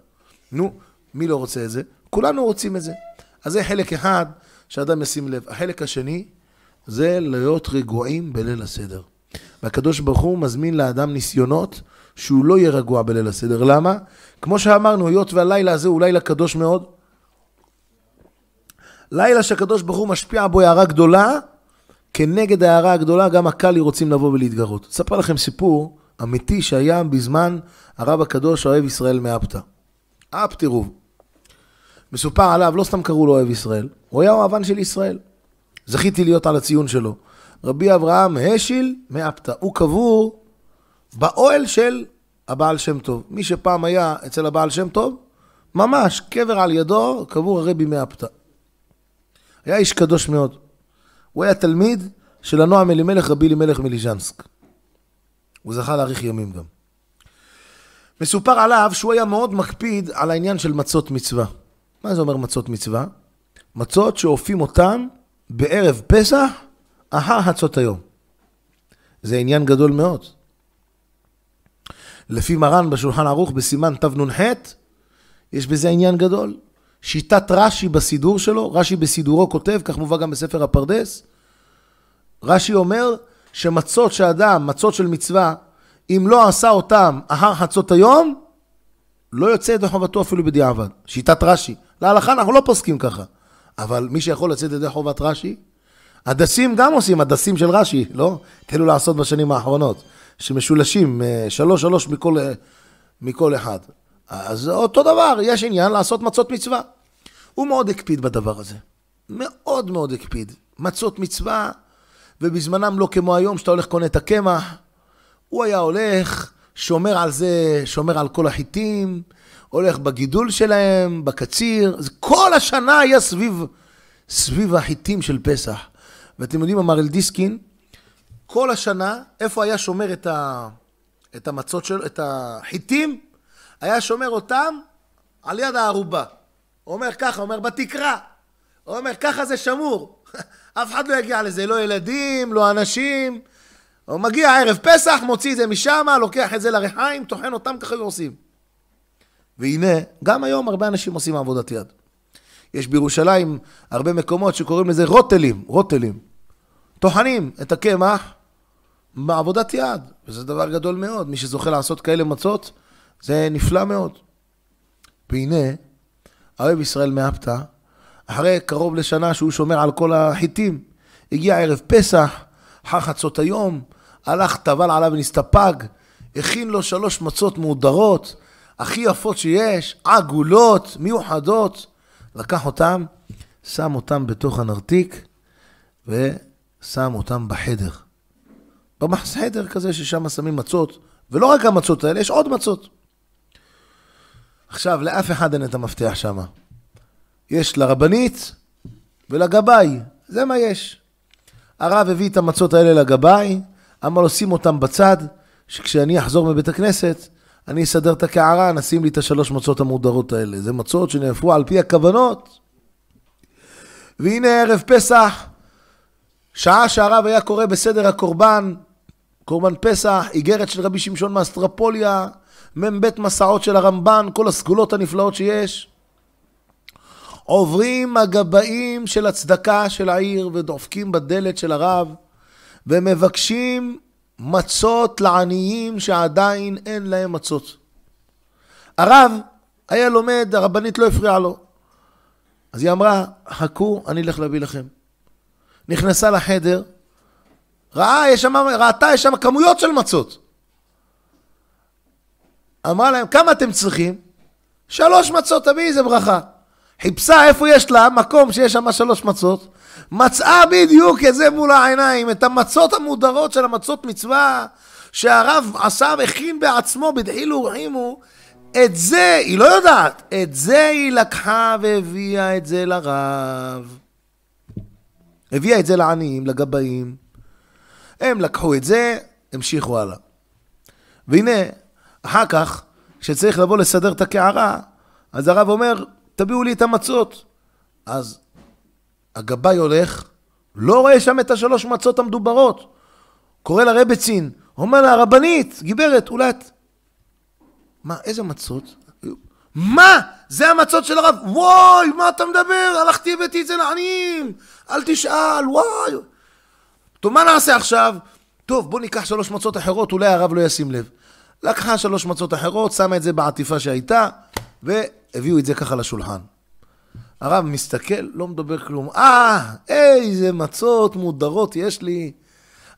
נו, מי לא רוצה את זה? כולנו רוצים את זה. אז זה חלק אחד שאדם ישים לב. החלק השני זה להיות רגועים בליל הסדר. והקדוש ברוך הוא מזמין לאדם ניסיונות שהוא לא יהיה רגוע בליל הסדר. למה? כמו שאמרנו, היות והלילה הזה הוא לילה קדוש מאוד, לילה שהקדוש ברוך הוא משפיע בו הערה גדולה, כנגד ההערה הגדולה גם הקאלי רוצים לבוא ולהתגרות. אספר לכם סיפור אמיתי שהיה בזמן הרב הקדוש אוהב ישראל מאפתא. אפטירוב. מסופר עליו, לא סתם קראו לו אוהב ישראל, הוא היה אוהבן של ישראל. זכיתי להיות על הציון שלו. רבי אברהם השיל מאפתא, הוא קבור באוהל של הבעל שם טוב. מי שפעם היה אצל הבעל שם טוב, ממש, קבר על ידו, קבור הרבי מאפתא. היה איש קדוש מאוד. הוא היה תלמיד של הנועם אלימלך, רבי אלימלך מליז'נסק. הוא זכה להאריך ימים גם. מסופר עליו שהוא היה מאוד מקפיד על העניין של מצות מצווה. מה זה אומר מצות מצווה? מצות שאופים אותן בערב פסח אחר חצות היום. זה עניין גדול מאוד. לפי מרן בשולחן ערוך בסימן תנ"ח, יש בזה עניין גדול. שיטת רש"י בסידור שלו, רש"י בסידורו כותב, כך מובא גם בספר הפרדס, רש"י אומר שמצות שאדם, מצות של מצווה, אם לא עשה אותם אחר חצות היום, לא יוצא ידי חובתו אפילו בדיעבד. שיטת רש"י. להלכה אנחנו לא פוסקים ככה. אבל מי שיכול לצאת ידי חובת רש"י, הדסים גם עושים, הדסים של רש"י, לא? התחילו לעשות בשנים האחרונות, שמשולשים אה, שלוש שלוש מכל, אה, מכל אחד. אז אותו דבר, יש עניין לעשות מצות מצווה. הוא מאוד הקפיד בדבר הזה. מאוד מאוד הקפיד. מצות מצווה, ובזמנם לא כמו היום, שאתה הולך קונה את הקמח. הוא היה הולך, שומר על זה, שומר על כל החיטים, הולך בגידול שלהם, בקציר. כל השנה היה סביב, סביב החיטים של פסח. ואתם יודעים, אמר אל דיסקין, כל השנה, איפה היה שומר את, ה, את המצות שלו, את החיטים? היה שומר אותם על יד הערובה. אומר ככה, אומר בתקרה. אומר ככה זה שמור. אף אחד לא יגיע לזה, לא ילדים, לא אנשים. הוא מגיע ערב פסח, מוציא את זה משם, לוקח את זה לריחיים, טוחן אותם, ככה ועושים. והנה, גם היום הרבה אנשים עושים עבודת יד. יש בירושלים הרבה מקומות שקוראים לזה רוטלים, רוטלים. טוחנים את הקמח בעבודת יד, וזה דבר גדול מאוד. מי שזוכה לעשות כאלה מצות, זה נפלא מאוד. והנה, הרב ישראל מאפתא, אחרי קרוב לשנה שהוא שומר על כל החיטים, הגיע ערב פסח, אחר חצות היום, הלך, טבל עליו ונסתפג, הכין לו שלוש מצות מהודרות, הכי יפות שיש, עגולות, מיוחדות, לקח אותם, שם אותם בתוך הנרתיק ושם אותם בחדר. במחס חדר כזה ששם שמים מצות, ולא רק המצות האלה, יש עוד מצות. עכשיו, לאף אחד אין את המפתח שם. יש לרבנית ולגבאי, זה מה יש. הרב הביא את המצות האלה לגבאי, אמר לו, שים אותם בצד, שכשאני אחזור מבית הכנסת, אני אסדר את הקערה, נשים לי את השלוש מצות המודרות האלה. זה מצות שנאפרו על פי הכוונות. והנה ערב פסח, שעה שהרב היה קורא בסדר הקורבן, קורבן פסח, איגרת של רבי שמשון מאסטרפוליה, מ"ב מסעות של הרמב"ן, כל הסגולות הנפלאות שיש. עוברים הגבאים של הצדקה של העיר ודופקים בדלת של הרב ומבקשים מצות לעניים שעדיין אין להם מצות. הרב היה לומד, הרבנית לא הפריעה לו. אז היא אמרה, חכו, אני אלך להביא לכם. נכנסה לחדר, ראה, יש שם, ראתה, יש שם כמויות של מצות. אמרה להם, כמה אתם צריכים? שלוש מצות, תביאי איזה ברכה. חיפשה איפה יש לה מקום שיש שם שלוש מצות, מצאה בדיוק את זה מול העיניים, את המצות המודרות של המצות מצווה שהרב עשה והכין בעצמו בדחילו ורחימו, את זה היא לא יודעת, את זה היא לקחה והביאה את זה לרב. הביאה את זה לעניים, לגבאים. הם לקחו את זה, המשיכו הלאה. והנה, אחר כך, כשצריך לבוא לסדר את הקערה, אז הרב אומר, תביאו לי את המצות. אז הגבאי הולך, לא רואה שם את השלוש מצות המדוברות. קורא לרבצין, אומר לה, רבנית, גברת, אולי את... מה, איזה מצות? מה? זה המצות של הרב. וואי, מה אתה מדבר? הלכתי הבאתי את זה לעניים. אל תשאל, וואי. טוב, מה נעשה עכשיו? טוב, בוא ניקח שלוש מצות אחרות, אולי הרב לא ישים לב. לקחה שלוש מצות אחרות, שמה את זה בעטיפה שהייתה, והביאו את זה ככה לשולחן. הרב מסתכל, לא מדבר כלום. אה, איזה מצות מודרות יש לי.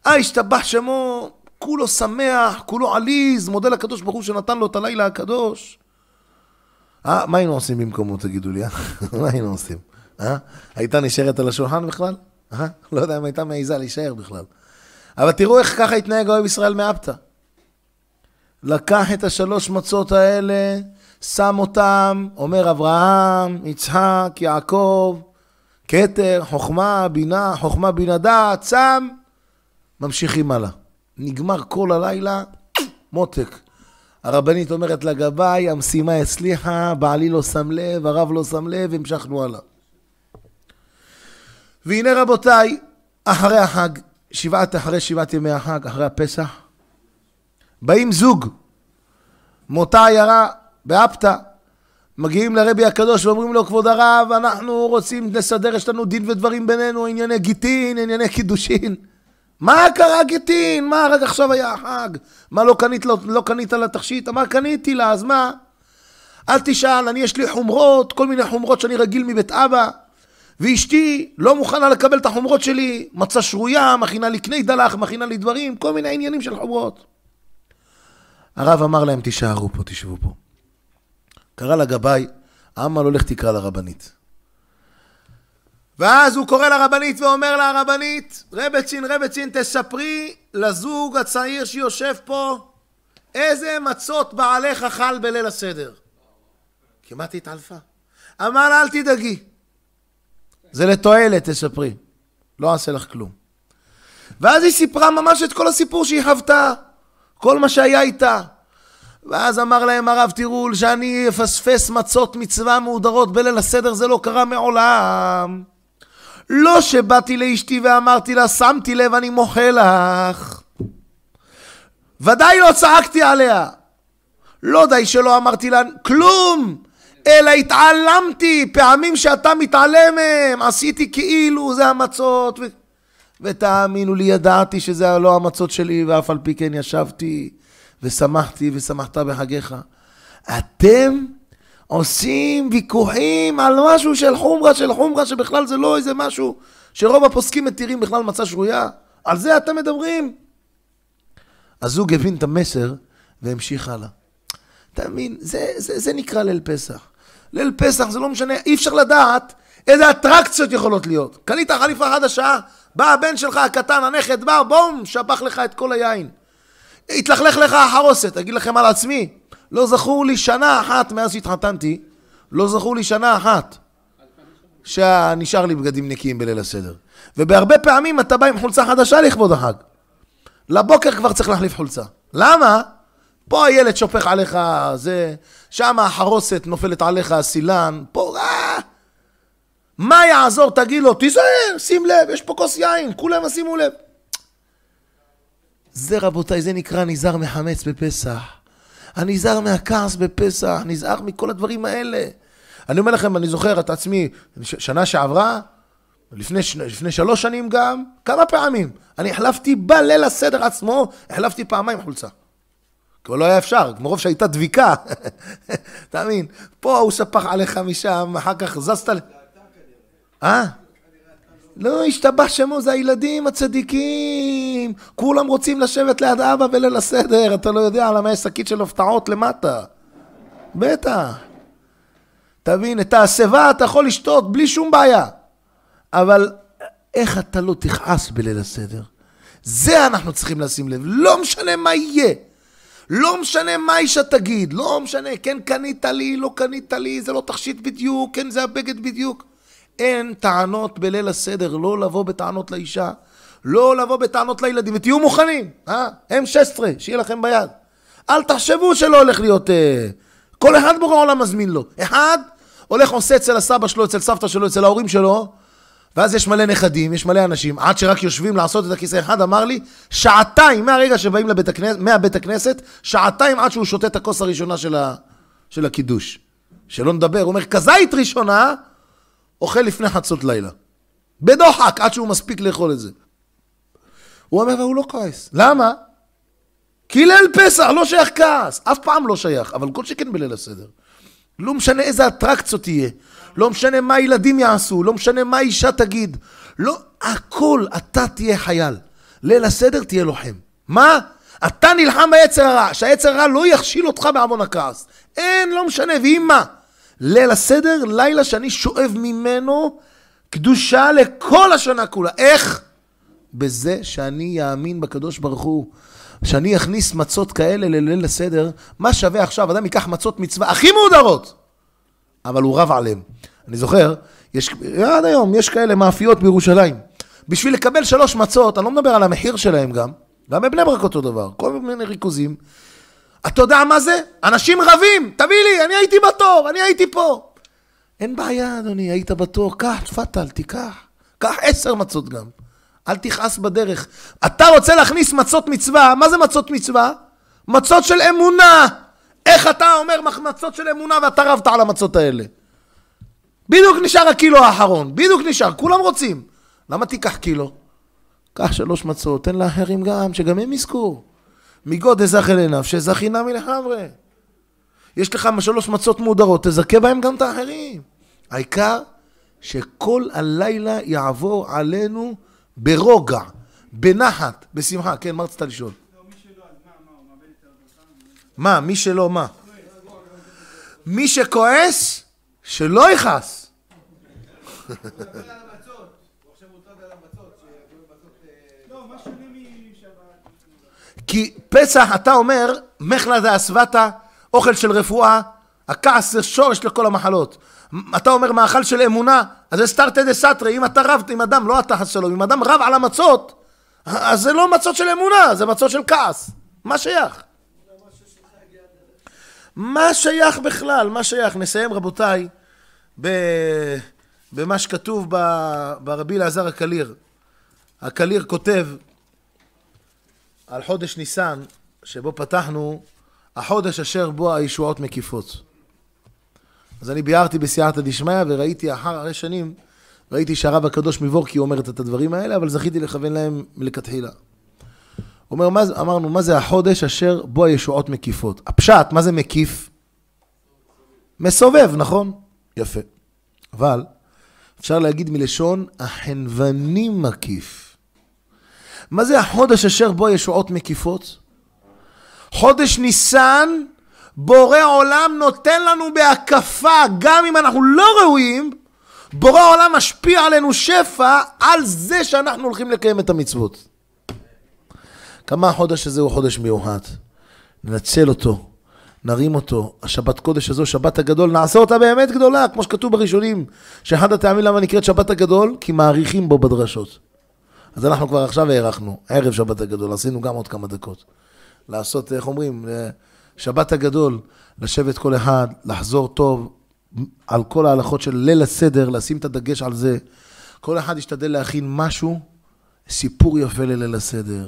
אה, השתבח שמו, כולו שמח, כולו עליז, מודה לקדוש ברוך הוא שנתן לו את הלילה הקדוש. אה, מה היינו עושים במקומו, תגידו לי, אה? מה היינו עושים? אה? הייתה נשארת על השולחן בכלל? אה? לא יודע אם הייתה מעיזה להישאר בכלל. אבל תראו איך ככה התנהג אוהב ישראל מאפתא. לקח את השלוש מצות האלה, שם אותם, אומר אברהם, יצחק, יעקב, כתר, חוכמה, בינה, חוכמה, בינה דעת, שם, ממשיכים הלאה. נגמר כל הלילה, מותק. הרבנית אומרת לגבאי, המשימה הצליחה, בעלי לא שם לב, הרב לא שם לב, המשכנו הלאה. והנה רבותיי, אחרי החג, שבעת אחרי שבעת ימי החג, אחרי הפסח, באים זוג מאותה עיירה באפתא, מגיעים לרבי הקדוש ואומרים לו, כבוד הרב, אנחנו רוצים לסדר, יש לנו דין ודברים בינינו, ענייני גיטין, ענייני קידושין. מה קרה גיטין? מה, רק עכשיו היה החג. מה, לא קנית, לא, לא קנית לתכשיט? תכשיט? אמר, קניתי לה, אז מה? אל תשאל, אני יש לי חומרות, כל מיני חומרות שאני רגיל מבית אבא, ואשתי לא מוכנה לקבל את החומרות שלי, מצה שרויה, מכינה לי קני דלח, מכינה לי דברים, כל מיני עניינים של חומרות. הרב אמר להם, תישארו פה, תשבו פה. קרא לגבאי, אמר לו, לא לך תקרא לרבנית. ואז הוא קורא לרבנית ואומר לה, הרבנית, רבצ'ין, רבצ'ין, תספרי לזוג הצעיר שיושב פה איזה מצות בעלך אכל בליל הסדר. כמעט התעלפה. אמר לה, אל תדאגי. זה לתועלת, תספרי. לא אעשה לך כלום. ואז היא סיפרה ממש את כל הסיפור שהיא חוותה. כל מה שהיה איתה. ואז אמר להם הרב, תראו, שאני אפספס מצות מצווה מהודרות בליל הסדר, זה לא קרה מעולם. לא שבאתי לאשתי ואמרתי לה, שמתי לב, אני מוחה לך. ודאי לא צעקתי עליה. לא די שלא אמרתי לה כלום, אלא התעלמתי. פעמים שאתה מתעלם מהם, עשיתי כאילו זה המצות. ותאמינו לי, ידעתי שזה לא המצות שלי, ואף על פי כן ישבתי ושמחתי ושמחת בחגיך. אתם עושים ויכוחים על משהו של חומרה, של חומרה, שבכלל זה לא איזה משהו שרוב הפוסקים מתירים בכלל מצה שרויה. על זה אתם מדברים. הזוג הבין את המסר והמשיך הלאה. אתה מבין? זה, זה, זה נקרא ליל פסח. ליל פסח זה לא משנה, אי אפשר לדעת איזה אטרקציות יכולות להיות. קנית חליפה חדשה, בא הבן שלך הקטן, הנכד, בא, בום, שפך לך את כל היין. התלכלך לך החרוסת, אגיד לכם על עצמי, לא זכור לי שנה אחת מאז שהתחתנתי, לא זכור לי שנה אחת שנשאר לי בגדים נקיים בליל הסדר. ובהרבה פעמים אתה בא עם חולצה חדשה לכבוד החג. לבוקר כבר צריך להחליף חולצה. למה? פה הילד שופך עליך זה, שם החרוסת נופלת עליך הסילן, פה... אה, מה יעזור? תגיד לו, תיזהר, שים לב, יש פה כוס יין, כולם שימו לב. זה רבותיי, זה נקרא נזהר מחמץ בפסח. הנזהר מהכעס בפסח, נזהר מכל הדברים האלה. אני אומר לכם, אני זוכר את עצמי, שנה שעברה, לפני, ש- לפני שלוש שנים גם, כמה פעמים. אני החלפתי בליל הסדר עצמו, החלפתי פעמיים חולצה. כבר לא היה אפשר, מרוב שהייתה דביקה, תאמין, פה הוא שפך עליך משם, אחר כך זזת... אה? לא, השתבח שמו, זה הילדים הצדיקים. כולם רוצים לשבת ליד אבא בליל הסדר, אתה לא יודע למה יש שקית של הפתעות למטה. בטח. תבין, את השיבה אתה יכול לשתות בלי שום בעיה. אבל איך אתה לא תכעס בליל הסדר? זה אנחנו צריכים לשים לב. לא משנה מה יהיה. לא משנה מה אישה תגיד. לא משנה, כן קנית לי, לא קנית לי, זה לא תכשיט בדיוק, כן זה הבגד בדיוק. אין טענות בליל הסדר, לא לבוא בטענות לאישה, לא לבוא בטענות לילדים, ותהיו מוכנים, אה? M16, שיהיה לכם ביד. אל תחשבו שלא הולך להיות... אה, כל אחד בורא עולם מזמין לו. אחד הולך עושה אצל הסבא שלו, אצל סבתא שלו, אצל ההורים שלו, ואז יש מלא נכדים, יש מלא אנשים, עד שרק יושבים לעשות את הכיסא. אחד אמר לי, שעתיים מהרגע שבאים לבית הכנס, מהבית הכנסת, שעתיים עד שהוא שותה את הכוס הראשונה של, ה, של הקידוש. שלא נדבר, הוא אומר, כזית ראשונה, אוכל לפני חצות לילה. בדוחק, עד שהוא מספיק לאכול את זה. הוא אומר, והוא לא כועס. למה? כי ליל פסח לא שייך כעס, אף פעם לא שייך, אבל כל שכן בליל הסדר. לא משנה איזה אטרקציות תהיה, לא משנה מה ילדים יעשו, לא משנה מה אישה תגיד, לא, הכל, אתה תהיה חייל. ליל הסדר תהיה לוחם. מה? אתה נלחם ביצר הרע, שהיצר הרע לא יכשיל אותך בעוון הכעס. אין, לא משנה, ואם מה? ליל הסדר, לילה שאני שואב ממנו קדושה לכל השנה כולה. איך? בזה שאני אאמין בקדוש ברוך הוא. שאני אכניס מצות כאלה לליל הסדר, מה שווה עכשיו? אדם ייקח מצות מצווה הכי מהודרות, אבל הוא רב עליהן. אני זוכר, יש, עד היום יש כאלה מאפיות בירושלים. בשביל לקבל שלוש מצות, אני לא מדבר על המחיר שלהם גם, גם בבני ברק אותו דבר, כל מיני ריכוזים. אתה יודע מה זה? אנשים רבים, תביא לי, אני הייתי בתור, אני הייתי פה. אין בעיה, אדוני, היית בתור, קח, תפאדל, תיקח. קח עשר מצות גם. אל תכעס בדרך. אתה רוצה להכניס מצות מצווה, מה זה מצות מצווה? מצות של אמונה. איך אתה אומר מצות של אמונה ואתה רבת על המצות האלה? בדיוק נשאר הקילו האחרון, בדיוק נשאר, כולם רוצים. למה תיקח קילו? קח שלוש מצות, תן לאחרים גם, שגם הם יזכו. מגוד אזכי לנפשי, אזכי נמי לחברי. יש לך שלוש מצות מהודרות, תזכה בהם גם את האחרים. העיקר שכל הלילה יעבור עלינו ברוגע, בנחת, בשמחה. כן, מה רצית לשאול? מה, מי שלא, מה? מי שכועס, שלא יכעס. כי פסח, אתה אומר, מחלה זה אסוותה, אוכל של רפואה, הכעס זה שורש לכל המחלות. אתה אומר מאכל של אמונה, אז זה סטארטה דה סתרי, אם אתה רבת עם אדם, לא אתה חס שלום, אם אדם רב על המצות, אז זה לא מצות של אמונה, זה מצות של כעס. מה שייך? מה שייך בכלל? מה שייך? נסיים רבותיי ב... במה שכתוב ב... ברבי אלעזר הקליר. הקליר כותב על חודש ניסן, שבו פתחנו, החודש אשר בו הישועות מקיפות. אז אני ביארתי בסייעתא דשמיא, וראיתי אחר הרי שנים, ראיתי שהרב הקדוש מבורקי אומר את הדברים האלה, אבל זכיתי לכוון להם מלכתחילה. אומר, מה, אמרנו, מה זה החודש אשר בו הישועות מקיפות? הפשט, מה זה מקיף? מסובב, נכון? יפה. אבל, אפשר להגיד מלשון החנווני מקיף. מה זה החודש אשר בו ישועות מקיפות? חודש ניסן, בורא עולם נותן לנו בהקפה, גם אם אנחנו לא ראויים, בורא עולם משפיע עלינו שפע על זה שאנחנו הולכים לקיים את המצוות. כמה החודש הזה הוא חודש מיוחד. ננצל אותו, נרים אותו. השבת קודש הזו, שבת הגדול, נעשה אותה באמת גדולה, כמו שכתוב בראשונים, שאחד הטעמים למה נקראת שבת הגדול, כי מעריכים בו בדרשות. אז אנחנו כבר עכשיו הארכנו, ערב שבת הגדול, עשינו גם עוד כמה דקות. לעשות, איך אומרים, אה, שבת הגדול, לשבת כל אחד, לחזור טוב על כל ההלכות של ליל הסדר, לשים את הדגש על זה. כל אחד ישתדל להכין משהו, סיפור יפה לליל הסדר.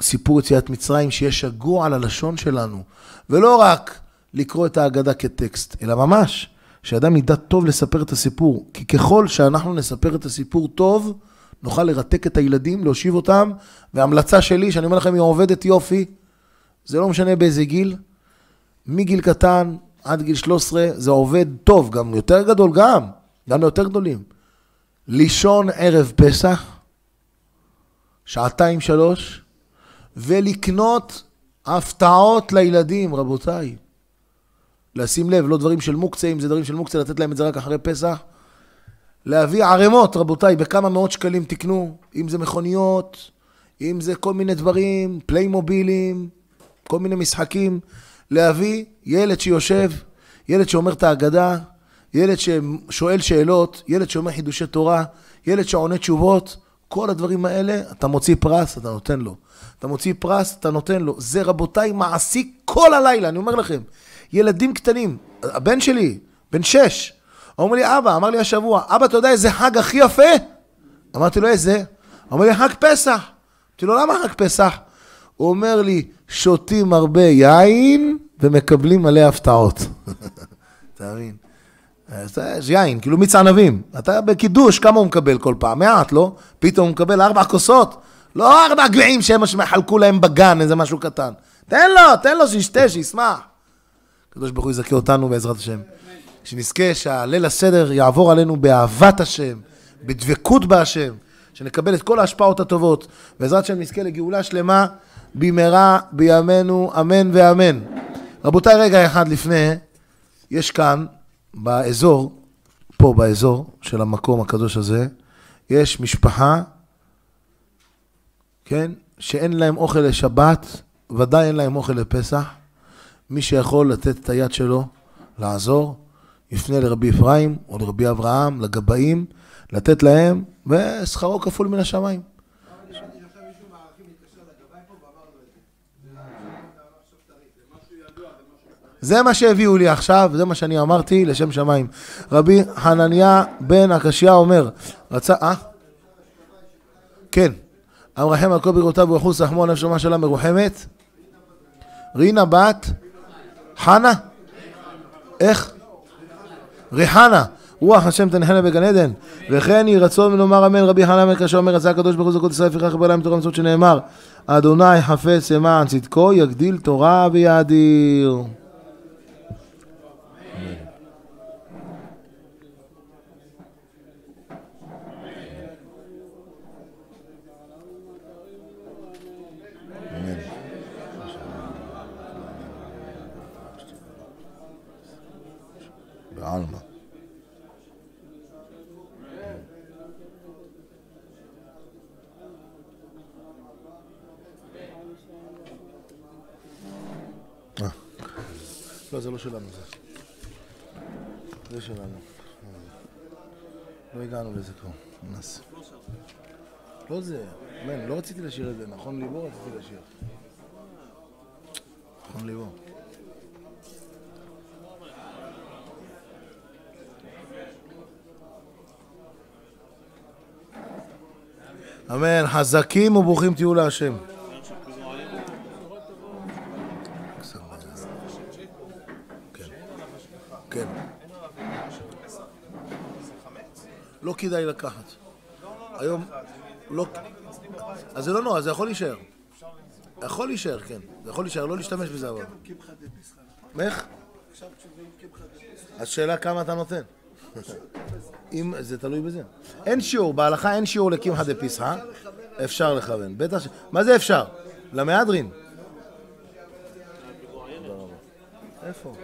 סיפור יציאת מצרים שיש שגוע על הלשון שלנו, ולא רק לקרוא את ההגדה כטקסט, אלא ממש, שאדם ידע טוב לספר את הסיפור. כי ככל שאנחנו נספר את הסיפור טוב, נוכל לרתק את הילדים, להושיב אותם, והמלצה שלי, שאני אומר לכם, היא עובדת יופי, זה לא משנה באיזה גיל, מגיל קטן עד גיל 13, זה עובד טוב, גם יותר גדול, גם, גם ליותר גדולים. לישון ערב פסח, שעתיים שלוש, ולקנות הפתעות לילדים, רבותיי. לשים לב, לא דברים של מוקצה, אם זה דברים של מוקצה, לתת להם את זה רק אחרי פסח. להביא ערימות, רבותיי, בכמה מאות שקלים תקנו, אם זה מכוניות, אם זה כל מיני דברים, פליימובילים, כל מיני משחקים, להביא ילד שיושב, ילד שאומר את ההגדה, ילד ששואל שאלות, ילד שאומר חידושי תורה, ילד שעונה תשובות, כל הדברים האלה, אתה מוציא פרס, אתה נותן לו. אתה מוציא פרס, אתה נותן לו. זה רבותיי מעסיק כל הלילה, אני אומר לכם. ילדים קטנים, הבן שלי, בן שש, אומר לי, אבא, אמר לי השבוע, אבא, אתה יודע איזה חג הכי יפה? אמרתי לו, איזה? אומר לי, חג פסח. אמרתי לו, למה חג פסח? הוא אומר לי, שותים הרבה יין ומקבלים מלא הפתעות. אתה מבין? זה יין, כאילו מיץ ענבים. אתה בקידוש, כמה הוא מקבל כל פעם? מעט, לא? פתאום הוא מקבל ארבע כוסות. לא ארבע גביעים שהם חלקו להם בגן, איזה משהו קטן. תן לו, תן לו שישתה, שישמח. הקדוש ברוך הוא יזכה אותנו בעזרת השם. שנזכה שהליל הסדר יעבור עלינו באהבת השם, בדבקות בהשם, שנקבל את כל ההשפעות הטובות. בעזרת השם נזכה לגאולה שלמה במהרה בימינו, אמן ואמן. רבותיי, רגע אחד לפני, יש כאן, באזור, פה באזור של המקום הקדוש הזה, יש משפחה, כן, שאין להם אוכל לשבת, ודאי אין להם אוכל לפסח. מי שיכול לתת את היד שלו, לעזור, יפנה לרבי אפרים או לרבי אברהם, לגבאים, לתת להם, ושכרו כפול מן השמיים. זה מה שהביאו לי עכשיו, זה מה שאני אמרתי לשם שמיים. רבי חנניה בן הקשיא אומר, רצה, אה? כן. המרחם על כל ברכותיו ורחוס רחמו נפשמה שלה מרוחמת. רינה בת? חנה? איך? ריחנה, רוח השם תנחנה בגן עדן. וכן יהי רצון ונאמר אמן רבי חנה בן קשה אומר, עשה הקדוש ברוך הוא זכות ישראל, לפיכך בעולם תורה מצוות שנאמר, אדוני חפץ למען צדקו, יגדיל תורה ויאדיר. בעלמא לא, זה לא שלנו זה. זה שלנו. לא הגענו לזה כבר, נס. לא זה, מן, לא רציתי לשיר את זה, נכון ליבו רציתי לשיר. נכון ליבו. אמן, חזקים וברוכים תהיו להשם. כן. לא כדאי לקחת. היום... לא... אז זה לא נורא, זה יכול להישאר. יכול להישאר, כן. זה יכול להישאר, לא להשתמש בזה אבל. איך? השאלה כמה אתה נותן. אם זה תלוי בזה. אין שיעור, בהלכה אין שיעור לקמחא דפיסחא. אפשר לכוון, בטח ש... מה זה אפשר? למהדרין. איפה?